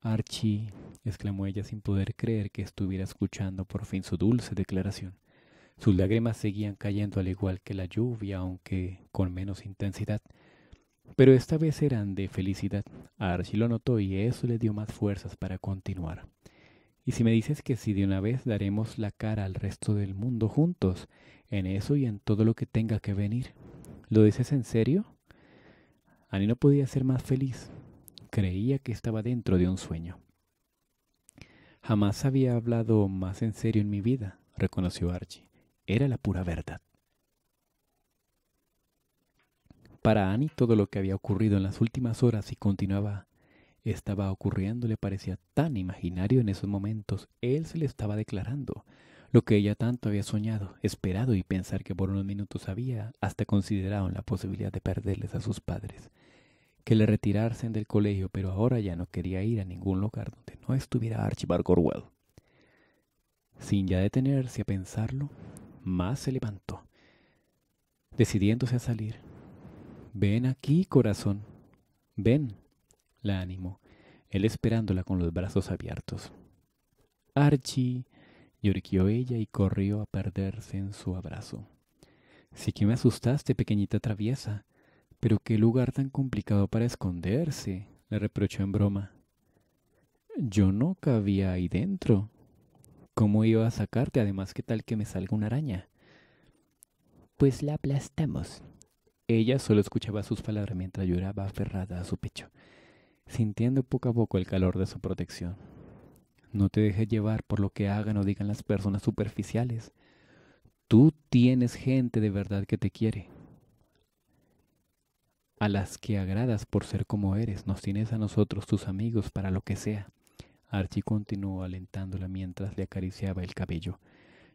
Archie, exclamó ella sin poder creer que estuviera escuchando por fin su dulce declaración. Sus lágrimas seguían cayendo al igual que la lluvia, aunque con menos intensidad. Pero esta vez eran de felicidad. Archie lo notó y eso le dio más fuerzas para continuar. Y si me dices que si de una vez daremos la cara al resto del mundo juntos, en eso y en todo lo que tenga que venir, ¿lo dices en serio? Ani no podía ser más feliz. Creía que estaba dentro de un sueño. Jamás había hablado más en serio en mi vida, reconoció Archie. Era la pura verdad. Para Annie todo lo que había ocurrido en las últimas horas y continuaba estaba ocurriendo le parecía tan imaginario en esos momentos. Él se le estaba declarando. Lo que ella tanto había soñado, esperado y pensar que por unos minutos había hasta considerado la posibilidad de perderles a sus padres. Que le retirasen del colegio, pero ahora ya no quería ir a ningún lugar donde no estuviera Archibald Corwell. Sin ya detenerse a pensarlo, más se levantó, decidiéndose a salir. Ven aquí, corazón. Ven, la animó, él esperándola con los brazos abiertos. Archie, lloriqueó ella y corrió a perderse en su abrazo. Sí que me asustaste, pequeñita traviesa, pero qué lugar tan complicado para esconderse, le reprochó en broma. Yo no cabía ahí dentro. ¿Cómo iba a sacarte? Además, ¿qué tal que me salga una araña? Pues la aplastamos. Ella solo escuchaba sus palabras mientras lloraba aferrada a su pecho sintiendo poco a poco el calor de su protección. No te dejes llevar por lo que hagan o digan las personas superficiales. Tú tienes gente de verdad que te quiere, a las que agradas por ser como eres, nos tienes a nosotros tus amigos para lo que sea. Archie continuó alentándola mientras le acariciaba el cabello.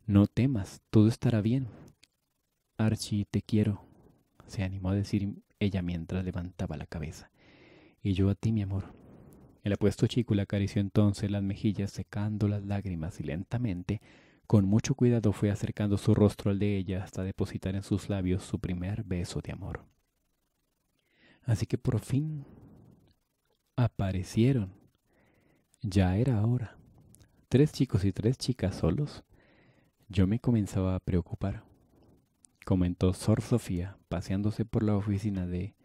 No temas, todo estará bien. Archie, te quiero, se animó a decir ella mientras levantaba la cabeza y yo a ti, mi amor. El apuesto chico le acarició entonces las mejillas, secando las lágrimas y lentamente, con mucho cuidado fue acercando su rostro al de ella hasta depositar en sus labios su primer beso de amor. Así que por fin aparecieron. Ya era hora. Tres chicos y tres chicas solos. Yo me comenzaba a preocupar, comentó Sor Sofía, paseándose por la oficina de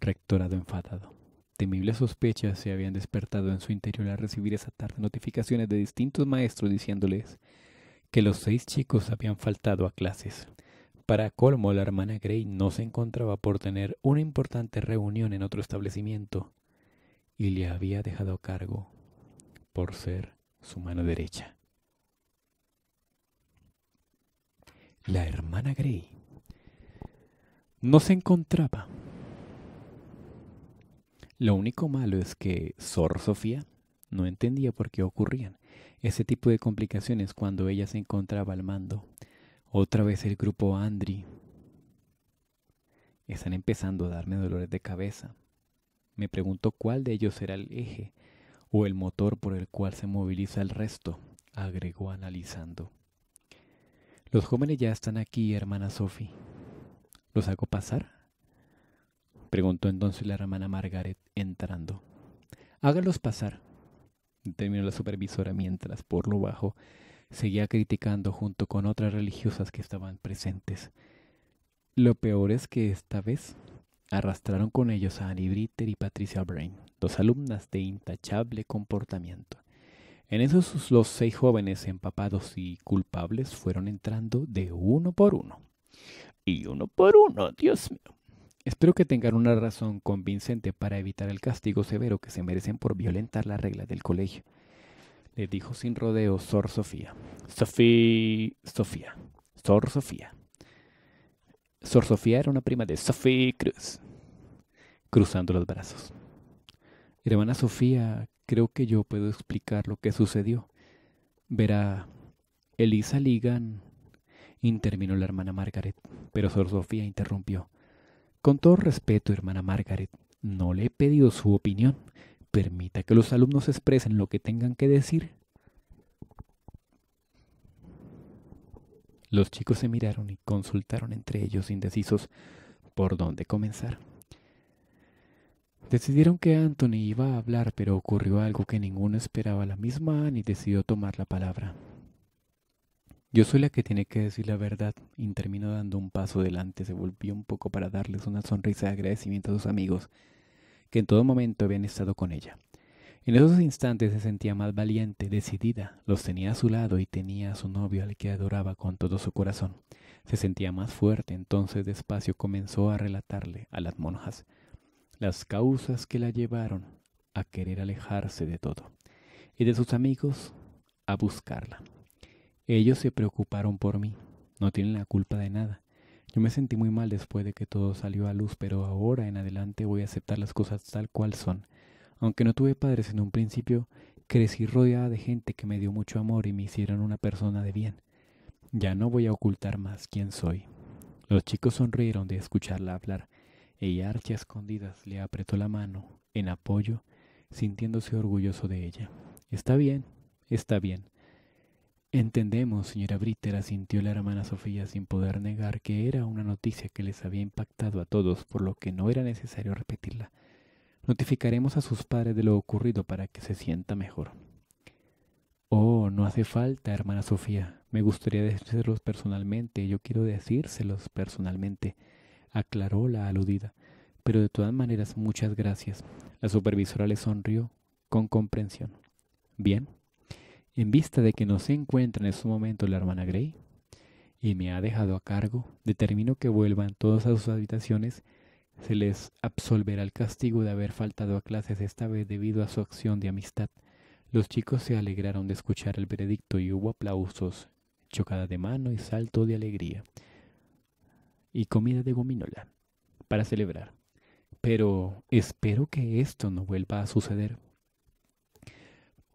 rectorado enfadado. Temibles sospechas se habían despertado en su interior al recibir esa tarde notificaciones de distintos maestros diciéndoles que los seis chicos habían faltado a clases. Para colmo, la hermana Gray no se encontraba por tener una importante reunión en otro establecimiento y le había dejado cargo por ser su mano derecha. La hermana Gray no se encontraba lo único malo es que Sor Sofía no entendía por qué ocurrían ese tipo de complicaciones cuando ella se encontraba al mando. Otra vez el grupo Andri. Están empezando a darme dolores de cabeza. Me pregunto cuál de ellos será el eje o el motor por el cual se moviliza el resto, agregó analizando. Los jóvenes ya están aquí, hermana Sophie. ¿Los hago pasar? preguntó entonces la hermana Margaret entrando. Hágalos pasar, terminó la supervisora mientras, por lo bajo, seguía criticando junto con otras religiosas que estaban presentes. Lo peor es que esta vez arrastraron con ellos a Annie Britter y Patricia Brain, dos alumnas de intachable comportamiento. En esos los seis jóvenes empapados y culpables fueron entrando de uno por uno. Y uno por uno, Dios mío. Espero que tengan una razón convincente para evitar el castigo severo que se merecen por violentar la regla del colegio. Le dijo sin rodeo Sor Sofía. Sofía. Sofía. Sor Sofía. Sor Sofía era una prima de Sofía Cruz. Cruzando los brazos. Hermana Sofía, creo que yo puedo explicar lo que sucedió. Verá, Elisa Ligan, interminó la hermana Margaret, pero Sor Sofía interrumpió. Con todo respeto, hermana Margaret, no le he pedido su opinión. Permita que los alumnos expresen lo que tengan que decir. Los chicos se miraron y consultaron entre ellos indecisos por dónde comenzar. Decidieron que Anthony iba a hablar, pero ocurrió algo que ninguno esperaba. La misma ni decidió tomar la palabra. Yo soy la que tiene que decir la verdad, y terminó dando un paso adelante, se volvió un poco para darles una sonrisa de agradecimiento a sus amigos, que en todo momento habían estado con ella. En esos instantes se sentía más valiente, decidida, los tenía a su lado y tenía a su novio al que adoraba con todo su corazón. Se sentía más fuerte, entonces despacio comenzó a relatarle a las monjas las causas que la llevaron a querer alejarse de todo y de sus amigos a buscarla. Ellos se preocuparon por mí. No tienen la culpa de nada. Yo me sentí muy mal después de que todo salió a luz, pero ahora en adelante voy a aceptar las cosas tal cual son. Aunque no tuve padres en un principio, crecí rodeada de gente que me dio mucho amor y me hicieron una persona de bien. Ya no voy a ocultar más quién soy. Los chicos sonrieron de escucharla hablar, Ella archa escondidas le apretó la mano, en apoyo, sintiéndose orgulloso de ella. Está bien, está bien. Entendemos, señora Britter, asintió la hermana Sofía sin poder negar que era una noticia que les había impactado a todos, por lo que no era necesario repetirla. Notificaremos a sus padres de lo ocurrido para que se sienta mejor. Oh, no hace falta, hermana Sofía. Me gustaría decírselos personalmente. Yo quiero decírselos personalmente, aclaró la aludida. Pero de todas maneras, muchas gracias. La supervisora le sonrió con comprensión. Bien, en vista de que no se encuentra en su este momento la hermana Grey y me ha dejado a cargo, determino que vuelvan todos a sus habitaciones. Se les absolverá el castigo de haber faltado a clases esta vez debido a su acción de amistad. Los chicos se alegraron de escuchar el veredicto y hubo aplausos, chocada de mano y salto de alegría, y comida de gominola para celebrar. Pero espero que esto no vuelva a suceder.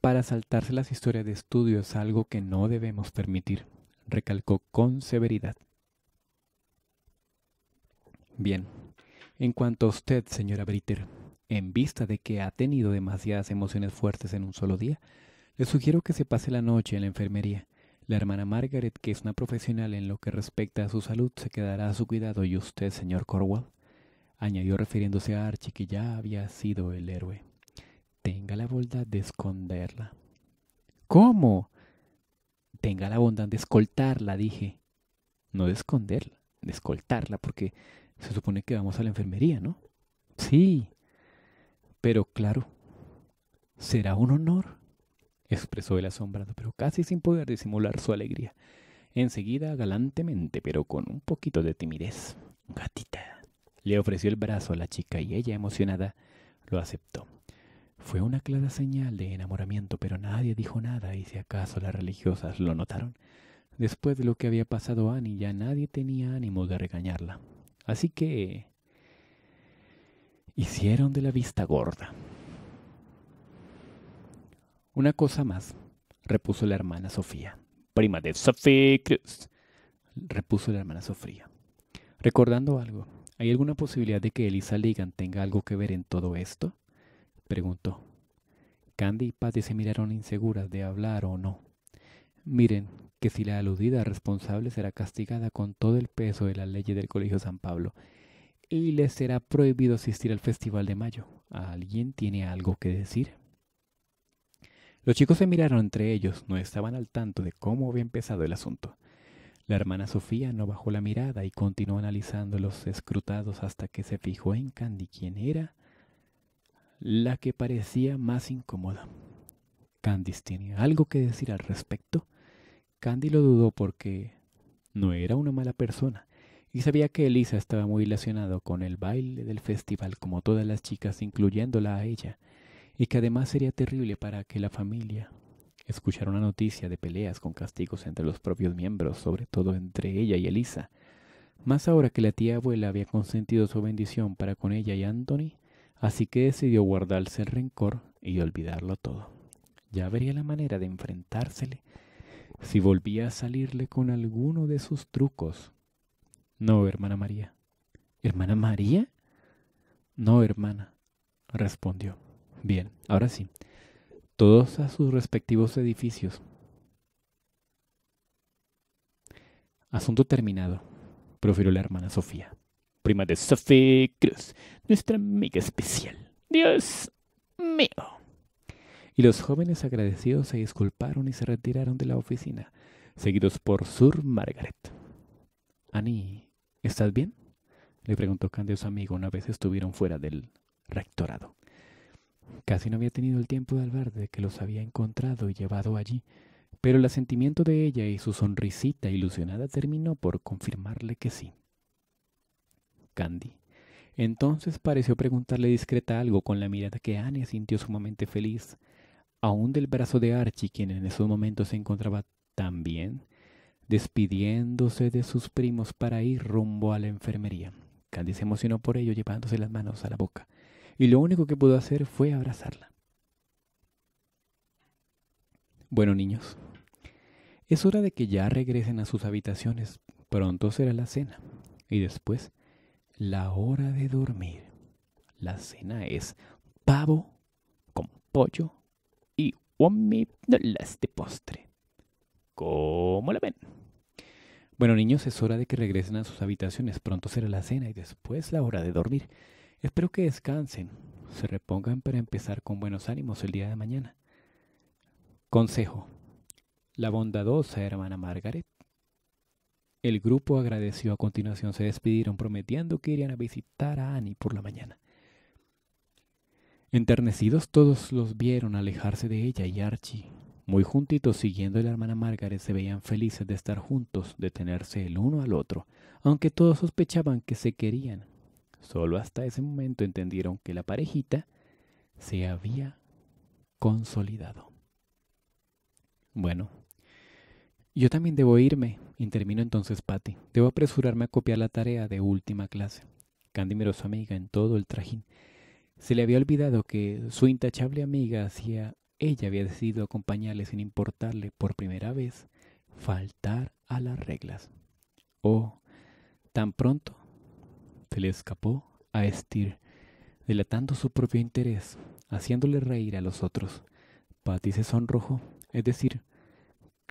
Para saltarse las historias de estudio es algo que no debemos permitir, recalcó con severidad. Bien, en cuanto a usted, señora Britter, en vista de que ha tenido demasiadas emociones fuertes en un solo día, le sugiero que se pase la noche en la enfermería. La hermana Margaret, que es una profesional en lo que respecta a su salud, se quedará a su cuidado y usted, señor Corwell, añadió refiriéndose a Archie, que ya había sido el héroe tenga la bondad de esconderla. ¿Cómo? Tenga la bondad de escoltarla, dije. No de esconderla, de escoltarla, porque se supone que vamos a la enfermería, ¿no? Sí. Pero claro, será un honor, expresó el asombrado, pero casi sin poder disimular su alegría. Enseguida, galantemente, pero con un poquito de timidez. Gatita. Le ofreció el brazo a la chica y ella, emocionada, lo aceptó. Fue una clara señal de enamoramiento, pero nadie dijo nada, y si acaso las religiosas lo notaron. Después de lo que había pasado Annie, ya nadie tenía ánimo de regañarla. Así que... hicieron de la vista gorda. Una cosa más, repuso la hermana Sofía. Prima de Sofía repuso la hermana Sofía. Recordando algo, ¿hay alguna posibilidad de que Elisa Ligan tenga algo que ver en todo esto? preguntó. Candy y Patty se miraron inseguras de hablar o no. Miren, que si la aludida responsable será castigada con todo el peso de la ley del Colegio San Pablo y les será prohibido asistir al Festival de Mayo. ¿Alguien tiene algo que decir? Los chicos se miraron entre ellos, no estaban al tanto de cómo había empezado el asunto. La hermana Sofía no bajó la mirada y continuó analizando los escrutados hasta que se fijó en Candy, ¿Quién era la que parecía más incómoda. Candice tenía algo que decir al respecto. Candy lo dudó porque no era una mala persona y sabía que Elisa estaba muy relacionada con el baile del festival como todas las chicas, incluyéndola a ella, y que además sería terrible para que la familia escuchara una noticia de peleas con castigos entre los propios miembros, sobre todo entre ella y Elisa. Más ahora que la tía abuela había consentido su bendición para con ella y Anthony, Así que decidió guardarse el rencor y olvidarlo todo. Ya vería la manera de enfrentársele si volvía a salirle con alguno de sus trucos. No, hermana María. ¿Hermana María? No, hermana, respondió. Bien, ahora sí. Todos a sus respectivos edificios. Asunto terminado, profirió la hermana Sofía prima de Sophie Cruz, nuestra amiga especial. Dios mío. Y los jóvenes agradecidos se disculparon y se retiraron de la oficina, seguidos por Sur Margaret. Annie, ¿estás bien? le preguntó Candy a su amigo una vez estuvieron fuera del rectorado. Casi no había tenido el tiempo de hablar de que los había encontrado y llevado allí, pero el asentimiento de ella y su sonrisita ilusionada terminó por confirmarle que sí. Candy. Entonces pareció preguntarle discreta algo con la mirada que Annie sintió sumamente feliz, aún del brazo de Archie, quien en esos momentos se encontraba también. despidiéndose de sus primos para ir rumbo a la enfermería. Candy se emocionó por ello, llevándose las manos a la boca, y lo único que pudo hacer fue abrazarla. Bueno, niños, es hora de que ya regresen a sus habitaciones. Pronto será la cena, y después la hora de dormir. La cena es pavo con pollo y un las de postre. ¿Cómo la ven? Bueno, niños, es hora de que regresen a sus habitaciones. Pronto será la cena y después la hora de dormir. Espero que descansen, se repongan para empezar con buenos ánimos el día de mañana. Consejo. La bondadosa hermana Margaret el grupo agradeció a continuación, se despidieron prometiendo que irían a visitar a Annie por la mañana. Enternecidos todos los vieron alejarse de ella y Archie, muy juntitos siguiendo a la hermana Margaret, se veían felices de estar juntos, de tenerse el uno al otro, aunque todos sospechaban que se querían. Solo hasta ese momento entendieron que la parejita se había consolidado. Bueno, yo también debo irme, Intermino entonces Patty. Debo apresurarme a copiar la tarea de última clase. Candy miró su amiga en todo el trajín. Se le había olvidado que su intachable amiga hacía ella había decidido acompañarle sin importarle por primera vez faltar a las reglas. Oh, tan pronto se le escapó a Estir, delatando su propio interés, haciéndole reír a los otros. Patty se sonrojó, es decir,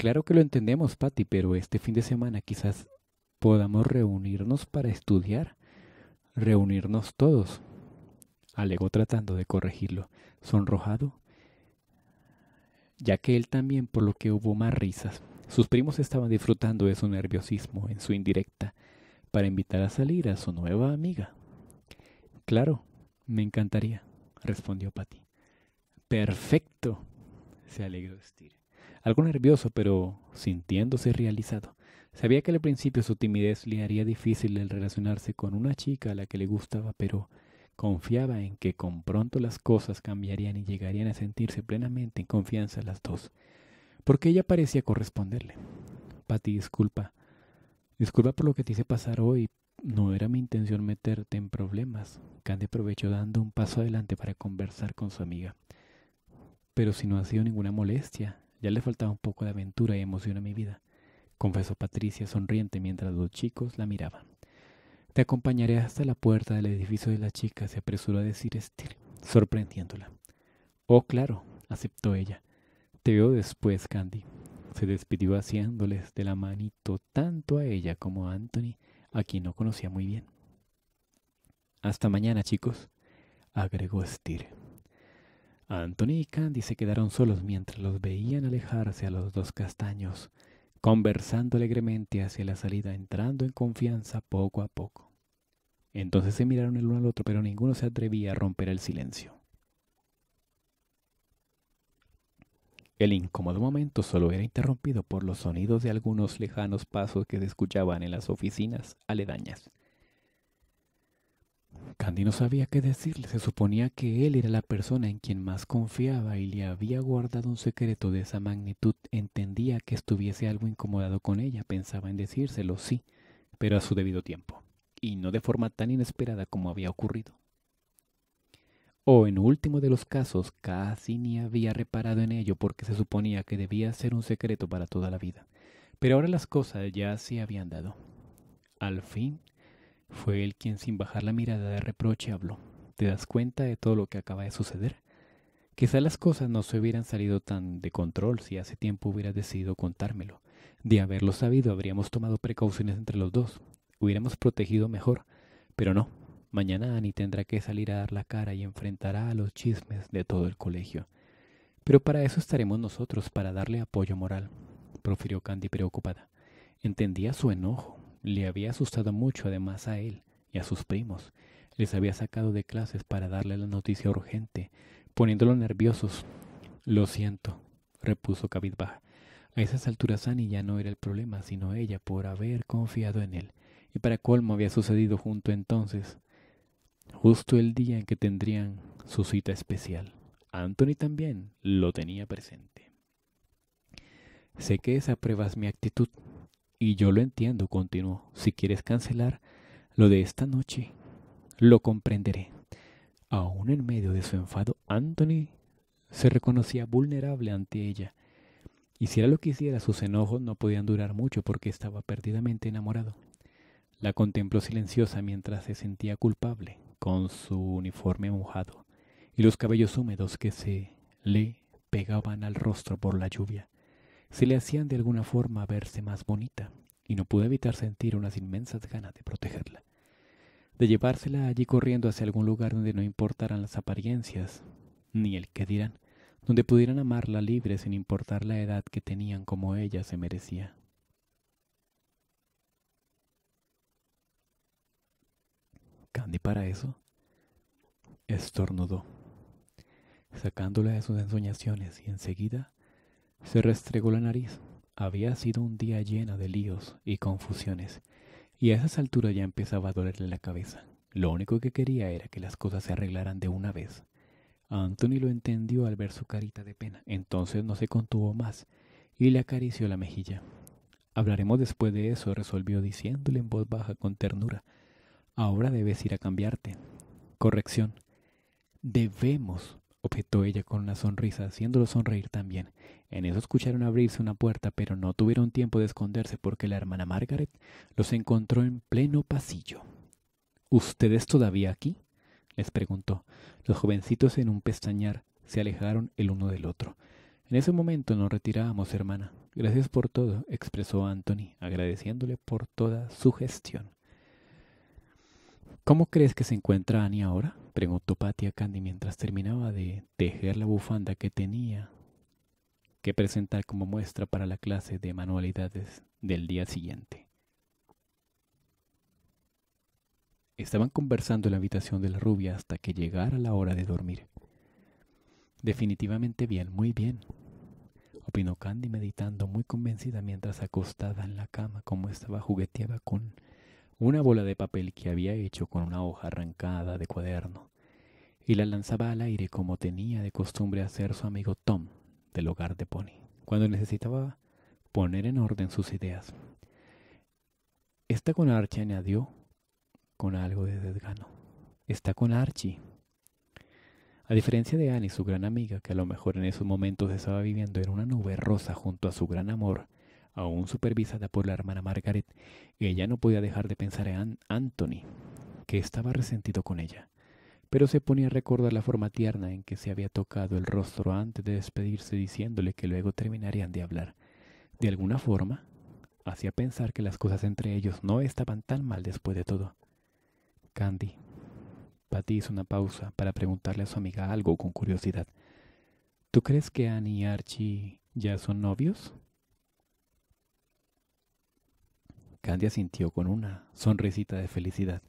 Claro que lo entendemos, Patty, pero este fin de semana quizás podamos reunirnos para estudiar, reunirnos todos. Alegó tratando de corregirlo, sonrojado, ya que él también, por lo que hubo más risas. Sus primos estaban disfrutando de su nerviosismo en su indirecta para invitar a salir a su nueva amiga. Claro, me encantaría, respondió Patty. Perfecto, se alegró Steve algo nervioso pero sintiéndose realizado. Sabía que al principio su timidez le haría difícil el relacionarse con una chica a la que le gustaba, pero confiaba en que con pronto las cosas cambiarían y llegarían a sentirse plenamente en confianza las dos, porque ella parecía corresponderle. pati disculpa. Disculpa por lo que te hice pasar hoy. No era mi intención meterte en problemas. Candy aprovechó dando un paso adelante para conversar con su amiga. Pero si no ha sido ninguna molestia, ya le faltaba un poco de aventura y emoción a mi vida, confesó Patricia sonriente mientras los chicos la miraban. Te acompañaré hasta la puerta del edificio de la chica, se apresuró a decir Estir, sorprendiéndola. Oh, claro, aceptó ella. Te veo después, Candy. Se despidió haciéndoles de la manito tanto a ella como a Anthony, a quien no conocía muy bien. Hasta mañana, chicos, agregó Estir. Anthony y Candy se quedaron solos mientras los veían alejarse a los dos castaños, conversando alegremente hacia la salida, entrando en confianza poco a poco. Entonces se miraron el uno al otro, pero ninguno se atrevía a romper el silencio. El incómodo momento solo era interrumpido por los sonidos de algunos lejanos pasos que se escuchaban en las oficinas aledañas. Candy no sabía qué decirle, se suponía que él era la persona en quien más confiaba y le había guardado un secreto de esa magnitud. Entendía que estuviese algo incomodado con ella, pensaba en decírselo, sí, pero a su debido tiempo, y no de forma tan inesperada como había ocurrido. O en último de los casos, casi ni había reparado en ello porque se suponía que debía ser un secreto para toda la vida. Pero ahora las cosas ya se habían dado. Al fin, fue él quien sin bajar la mirada de reproche habló. ¿Te das cuenta de todo lo que acaba de suceder? Quizá las cosas no se hubieran salido tan de control si hace tiempo hubieras decidido contármelo. De haberlo sabido habríamos tomado precauciones entre los dos. Hubiéramos protegido mejor. Pero no. Mañana Annie tendrá que salir a dar la cara y enfrentará a los chismes de todo el colegio. Pero para eso estaremos nosotros, para darle apoyo moral, profirió Candy preocupada. Entendía su enojo, le había asustado mucho además a él y a sus primos. Les había sacado de clases para darle la noticia urgente, poniéndolo nerviosos. Lo siento, repuso cabizbaja. A esas alturas Annie ya no era el problema, sino ella por haber confiado en él. Y para colmo había sucedido junto entonces, justo el día en que tendrían su cita especial. Anthony también lo tenía presente. Sé que esa prueba es mi actitud, y yo lo entiendo, continuó. Si quieres cancelar lo de esta noche, lo comprenderé. Aún en medio de su enfado, Anthony se reconocía vulnerable ante ella. Hiciera lo que hiciera, sus enojos no podían durar mucho porque estaba perdidamente enamorado. La contempló silenciosa mientras se sentía culpable, con su uniforme mojado y los cabellos húmedos que se le pegaban al rostro por la lluvia se le hacían de alguna forma verse más bonita, y no pudo evitar sentir unas inmensas ganas de protegerla, de llevársela allí corriendo hacia algún lugar donde no importaran las apariencias, ni el que dirán, donde pudieran amarla libre sin importar la edad que tenían como ella se merecía. Candy para eso estornudó, sacándola de sus ensoñaciones y enseguida se restregó la nariz. Había sido un día lleno de líos y confusiones, y a esas alturas ya empezaba a dolerle la cabeza. Lo único que quería era que las cosas se arreglaran de una vez. Anthony lo entendió al ver su carita de pena, entonces no se contuvo más y le acarició la mejilla. Hablaremos después de eso, resolvió diciéndole en voz baja con ternura. Ahora debes ir a cambiarte. Corrección. Debemos objetó ella con una sonrisa, haciéndolo sonreír también. En eso escucharon abrirse una puerta, pero no tuvieron tiempo de esconderse porque la hermana Margaret los encontró en pleno pasillo. ¿Ustedes todavía aquí? les preguntó. Los jovencitos en un pestañear se alejaron el uno del otro. En ese momento nos retirábamos, hermana. Gracias por todo, expresó Anthony, agradeciéndole por toda su gestión. ¿Cómo crees que se encuentra Annie ahora? Preguntó Patty Candy mientras terminaba de tejer la bufanda que tenía que presentar como muestra para la clase de manualidades del día siguiente. Estaban conversando en la habitación de la rubia hasta que llegara la hora de dormir. Definitivamente bien, muy bien, opinó Candy meditando muy convencida mientras acostada en la cama como estaba jugueteaba con una bola de papel que había hecho con una hoja arrancada de cuaderno, y la lanzaba al aire como tenía de costumbre hacer su amigo Tom del hogar de Pony, cuando necesitaba poner en orden sus ideas. Está con Archie, añadió con algo de desgano. Está con Archie. A diferencia de Annie, su gran amiga, que a lo mejor en esos momentos estaba viviendo en una nube rosa junto a su gran amor, aún supervisada por la hermana Margaret, ella no podía dejar de pensar en Anthony, que estaba resentido con ella, pero se ponía a recordar la forma tierna en que se había tocado el rostro antes de despedirse diciéndole que luego terminarían de hablar. De alguna forma, hacía pensar que las cosas entre ellos no estaban tan mal después de todo. Candy. Patty hizo una pausa para preguntarle a su amiga algo con curiosidad. ¿Tú crees que Annie y Archie ya son novios? Candy asintió con una sonrisita de felicidad.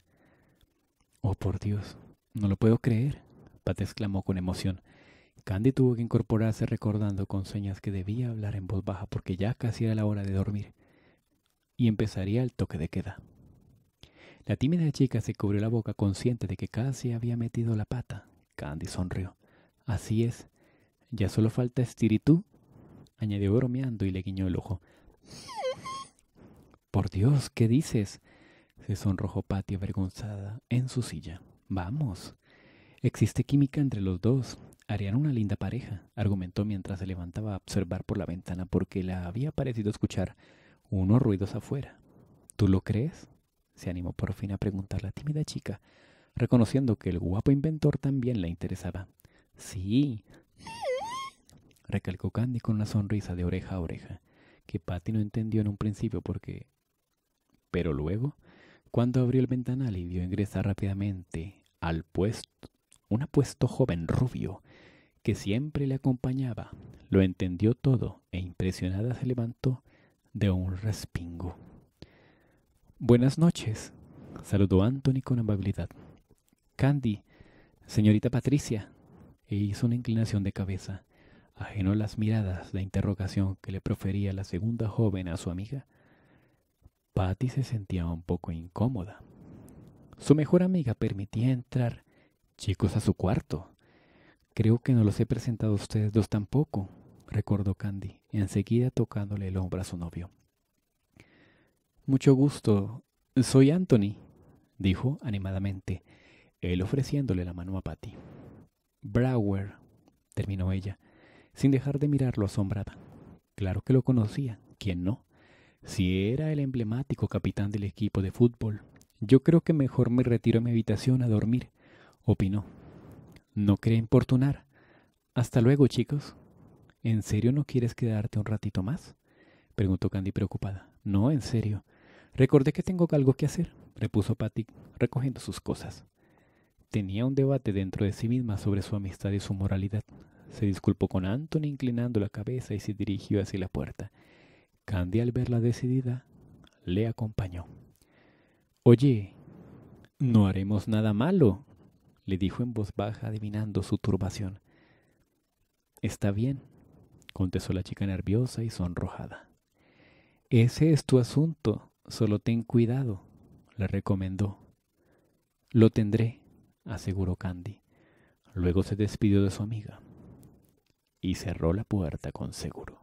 Oh, por Dios, no lo puedo creer, Pat exclamó con emoción. Candy tuvo que incorporarse recordando con señas que debía hablar en voz baja porque ya casi era la hora de dormir y empezaría el toque de queda. La tímida chica se cubrió la boca consciente de que casi había metido la pata. Candy sonrió. Así es. Ya solo falta estiritu, añadió bromeando y le guiñó el ojo. Por Dios, ¿qué dices? se sonrojó Patty avergonzada en su silla. Vamos. Existe química entre los dos. Harían una linda pareja, argumentó mientras se levantaba a observar por la ventana porque la había parecido escuchar unos ruidos afuera. ¿Tú lo crees? se animó por fin a preguntar la tímida chica, reconociendo que el guapo inventor también la interesaba. Sí, recalcó Candy con una sonrisa de oreja a oreja, que Patty no entendió en un principio porque pero luego, cuando abrió el ventanal y vio ingresar rápidamente al puesto, un apuesto joven rubio que siempre le acompañaba, lo entendió todo e impresionada se levantó de un respingo. Buenas noches, saludó Anthony con amabilidad. Candy, señorita Patricia, e hizo una inclinación de cabeza. Ajenó las miradas de interrogación que le profería la segunda joven a su amiga Patty se sentía un poco incómoda. Su mejor amiga permitía entrar chicos a su cuarto. Creo que no los he presentado a ustedes dos tampoco, recordó Candy, enseguida tocándole el hombro a su novio. Mucho gusto. Soy Anthony, dijo animadamente, él ofreciéndole la mano a Patty. Brower, terminó ella, sin dejar de mirarlo asombrada. Claro que lo conocía, ¿quién no? Si era el emblemático capitán del equipo de fútbol, yo creo que mejor me retiro a mi habitación a dormir, opinó. No cree importunar. Hasta luego, chicos. ¿En serio no quieres quedarte un ratito más? preguntó Candy preocupada. No, en serio. Recordé que tengo algo que hacer, repuso Patty, recogiendo sus cosas. Tenía un debate dentro de sí misma sobre su amistad y su moralidad. Se disculpó con Anthony inclinando la cabeza y se dirigió hacia la puerta. Candy al verla decidida le acompañó. Oye, no haremos nada malo, le dijo en voz baja adivinando su turbación. Está bien, contestó la chica nerviosa y sonrojada. Ese es tu asunto, solo ten cuidado, le recomendó. Lo tendré, aseguró Candy. Luego se despidió de su amiga y cerró la puerta con seguro.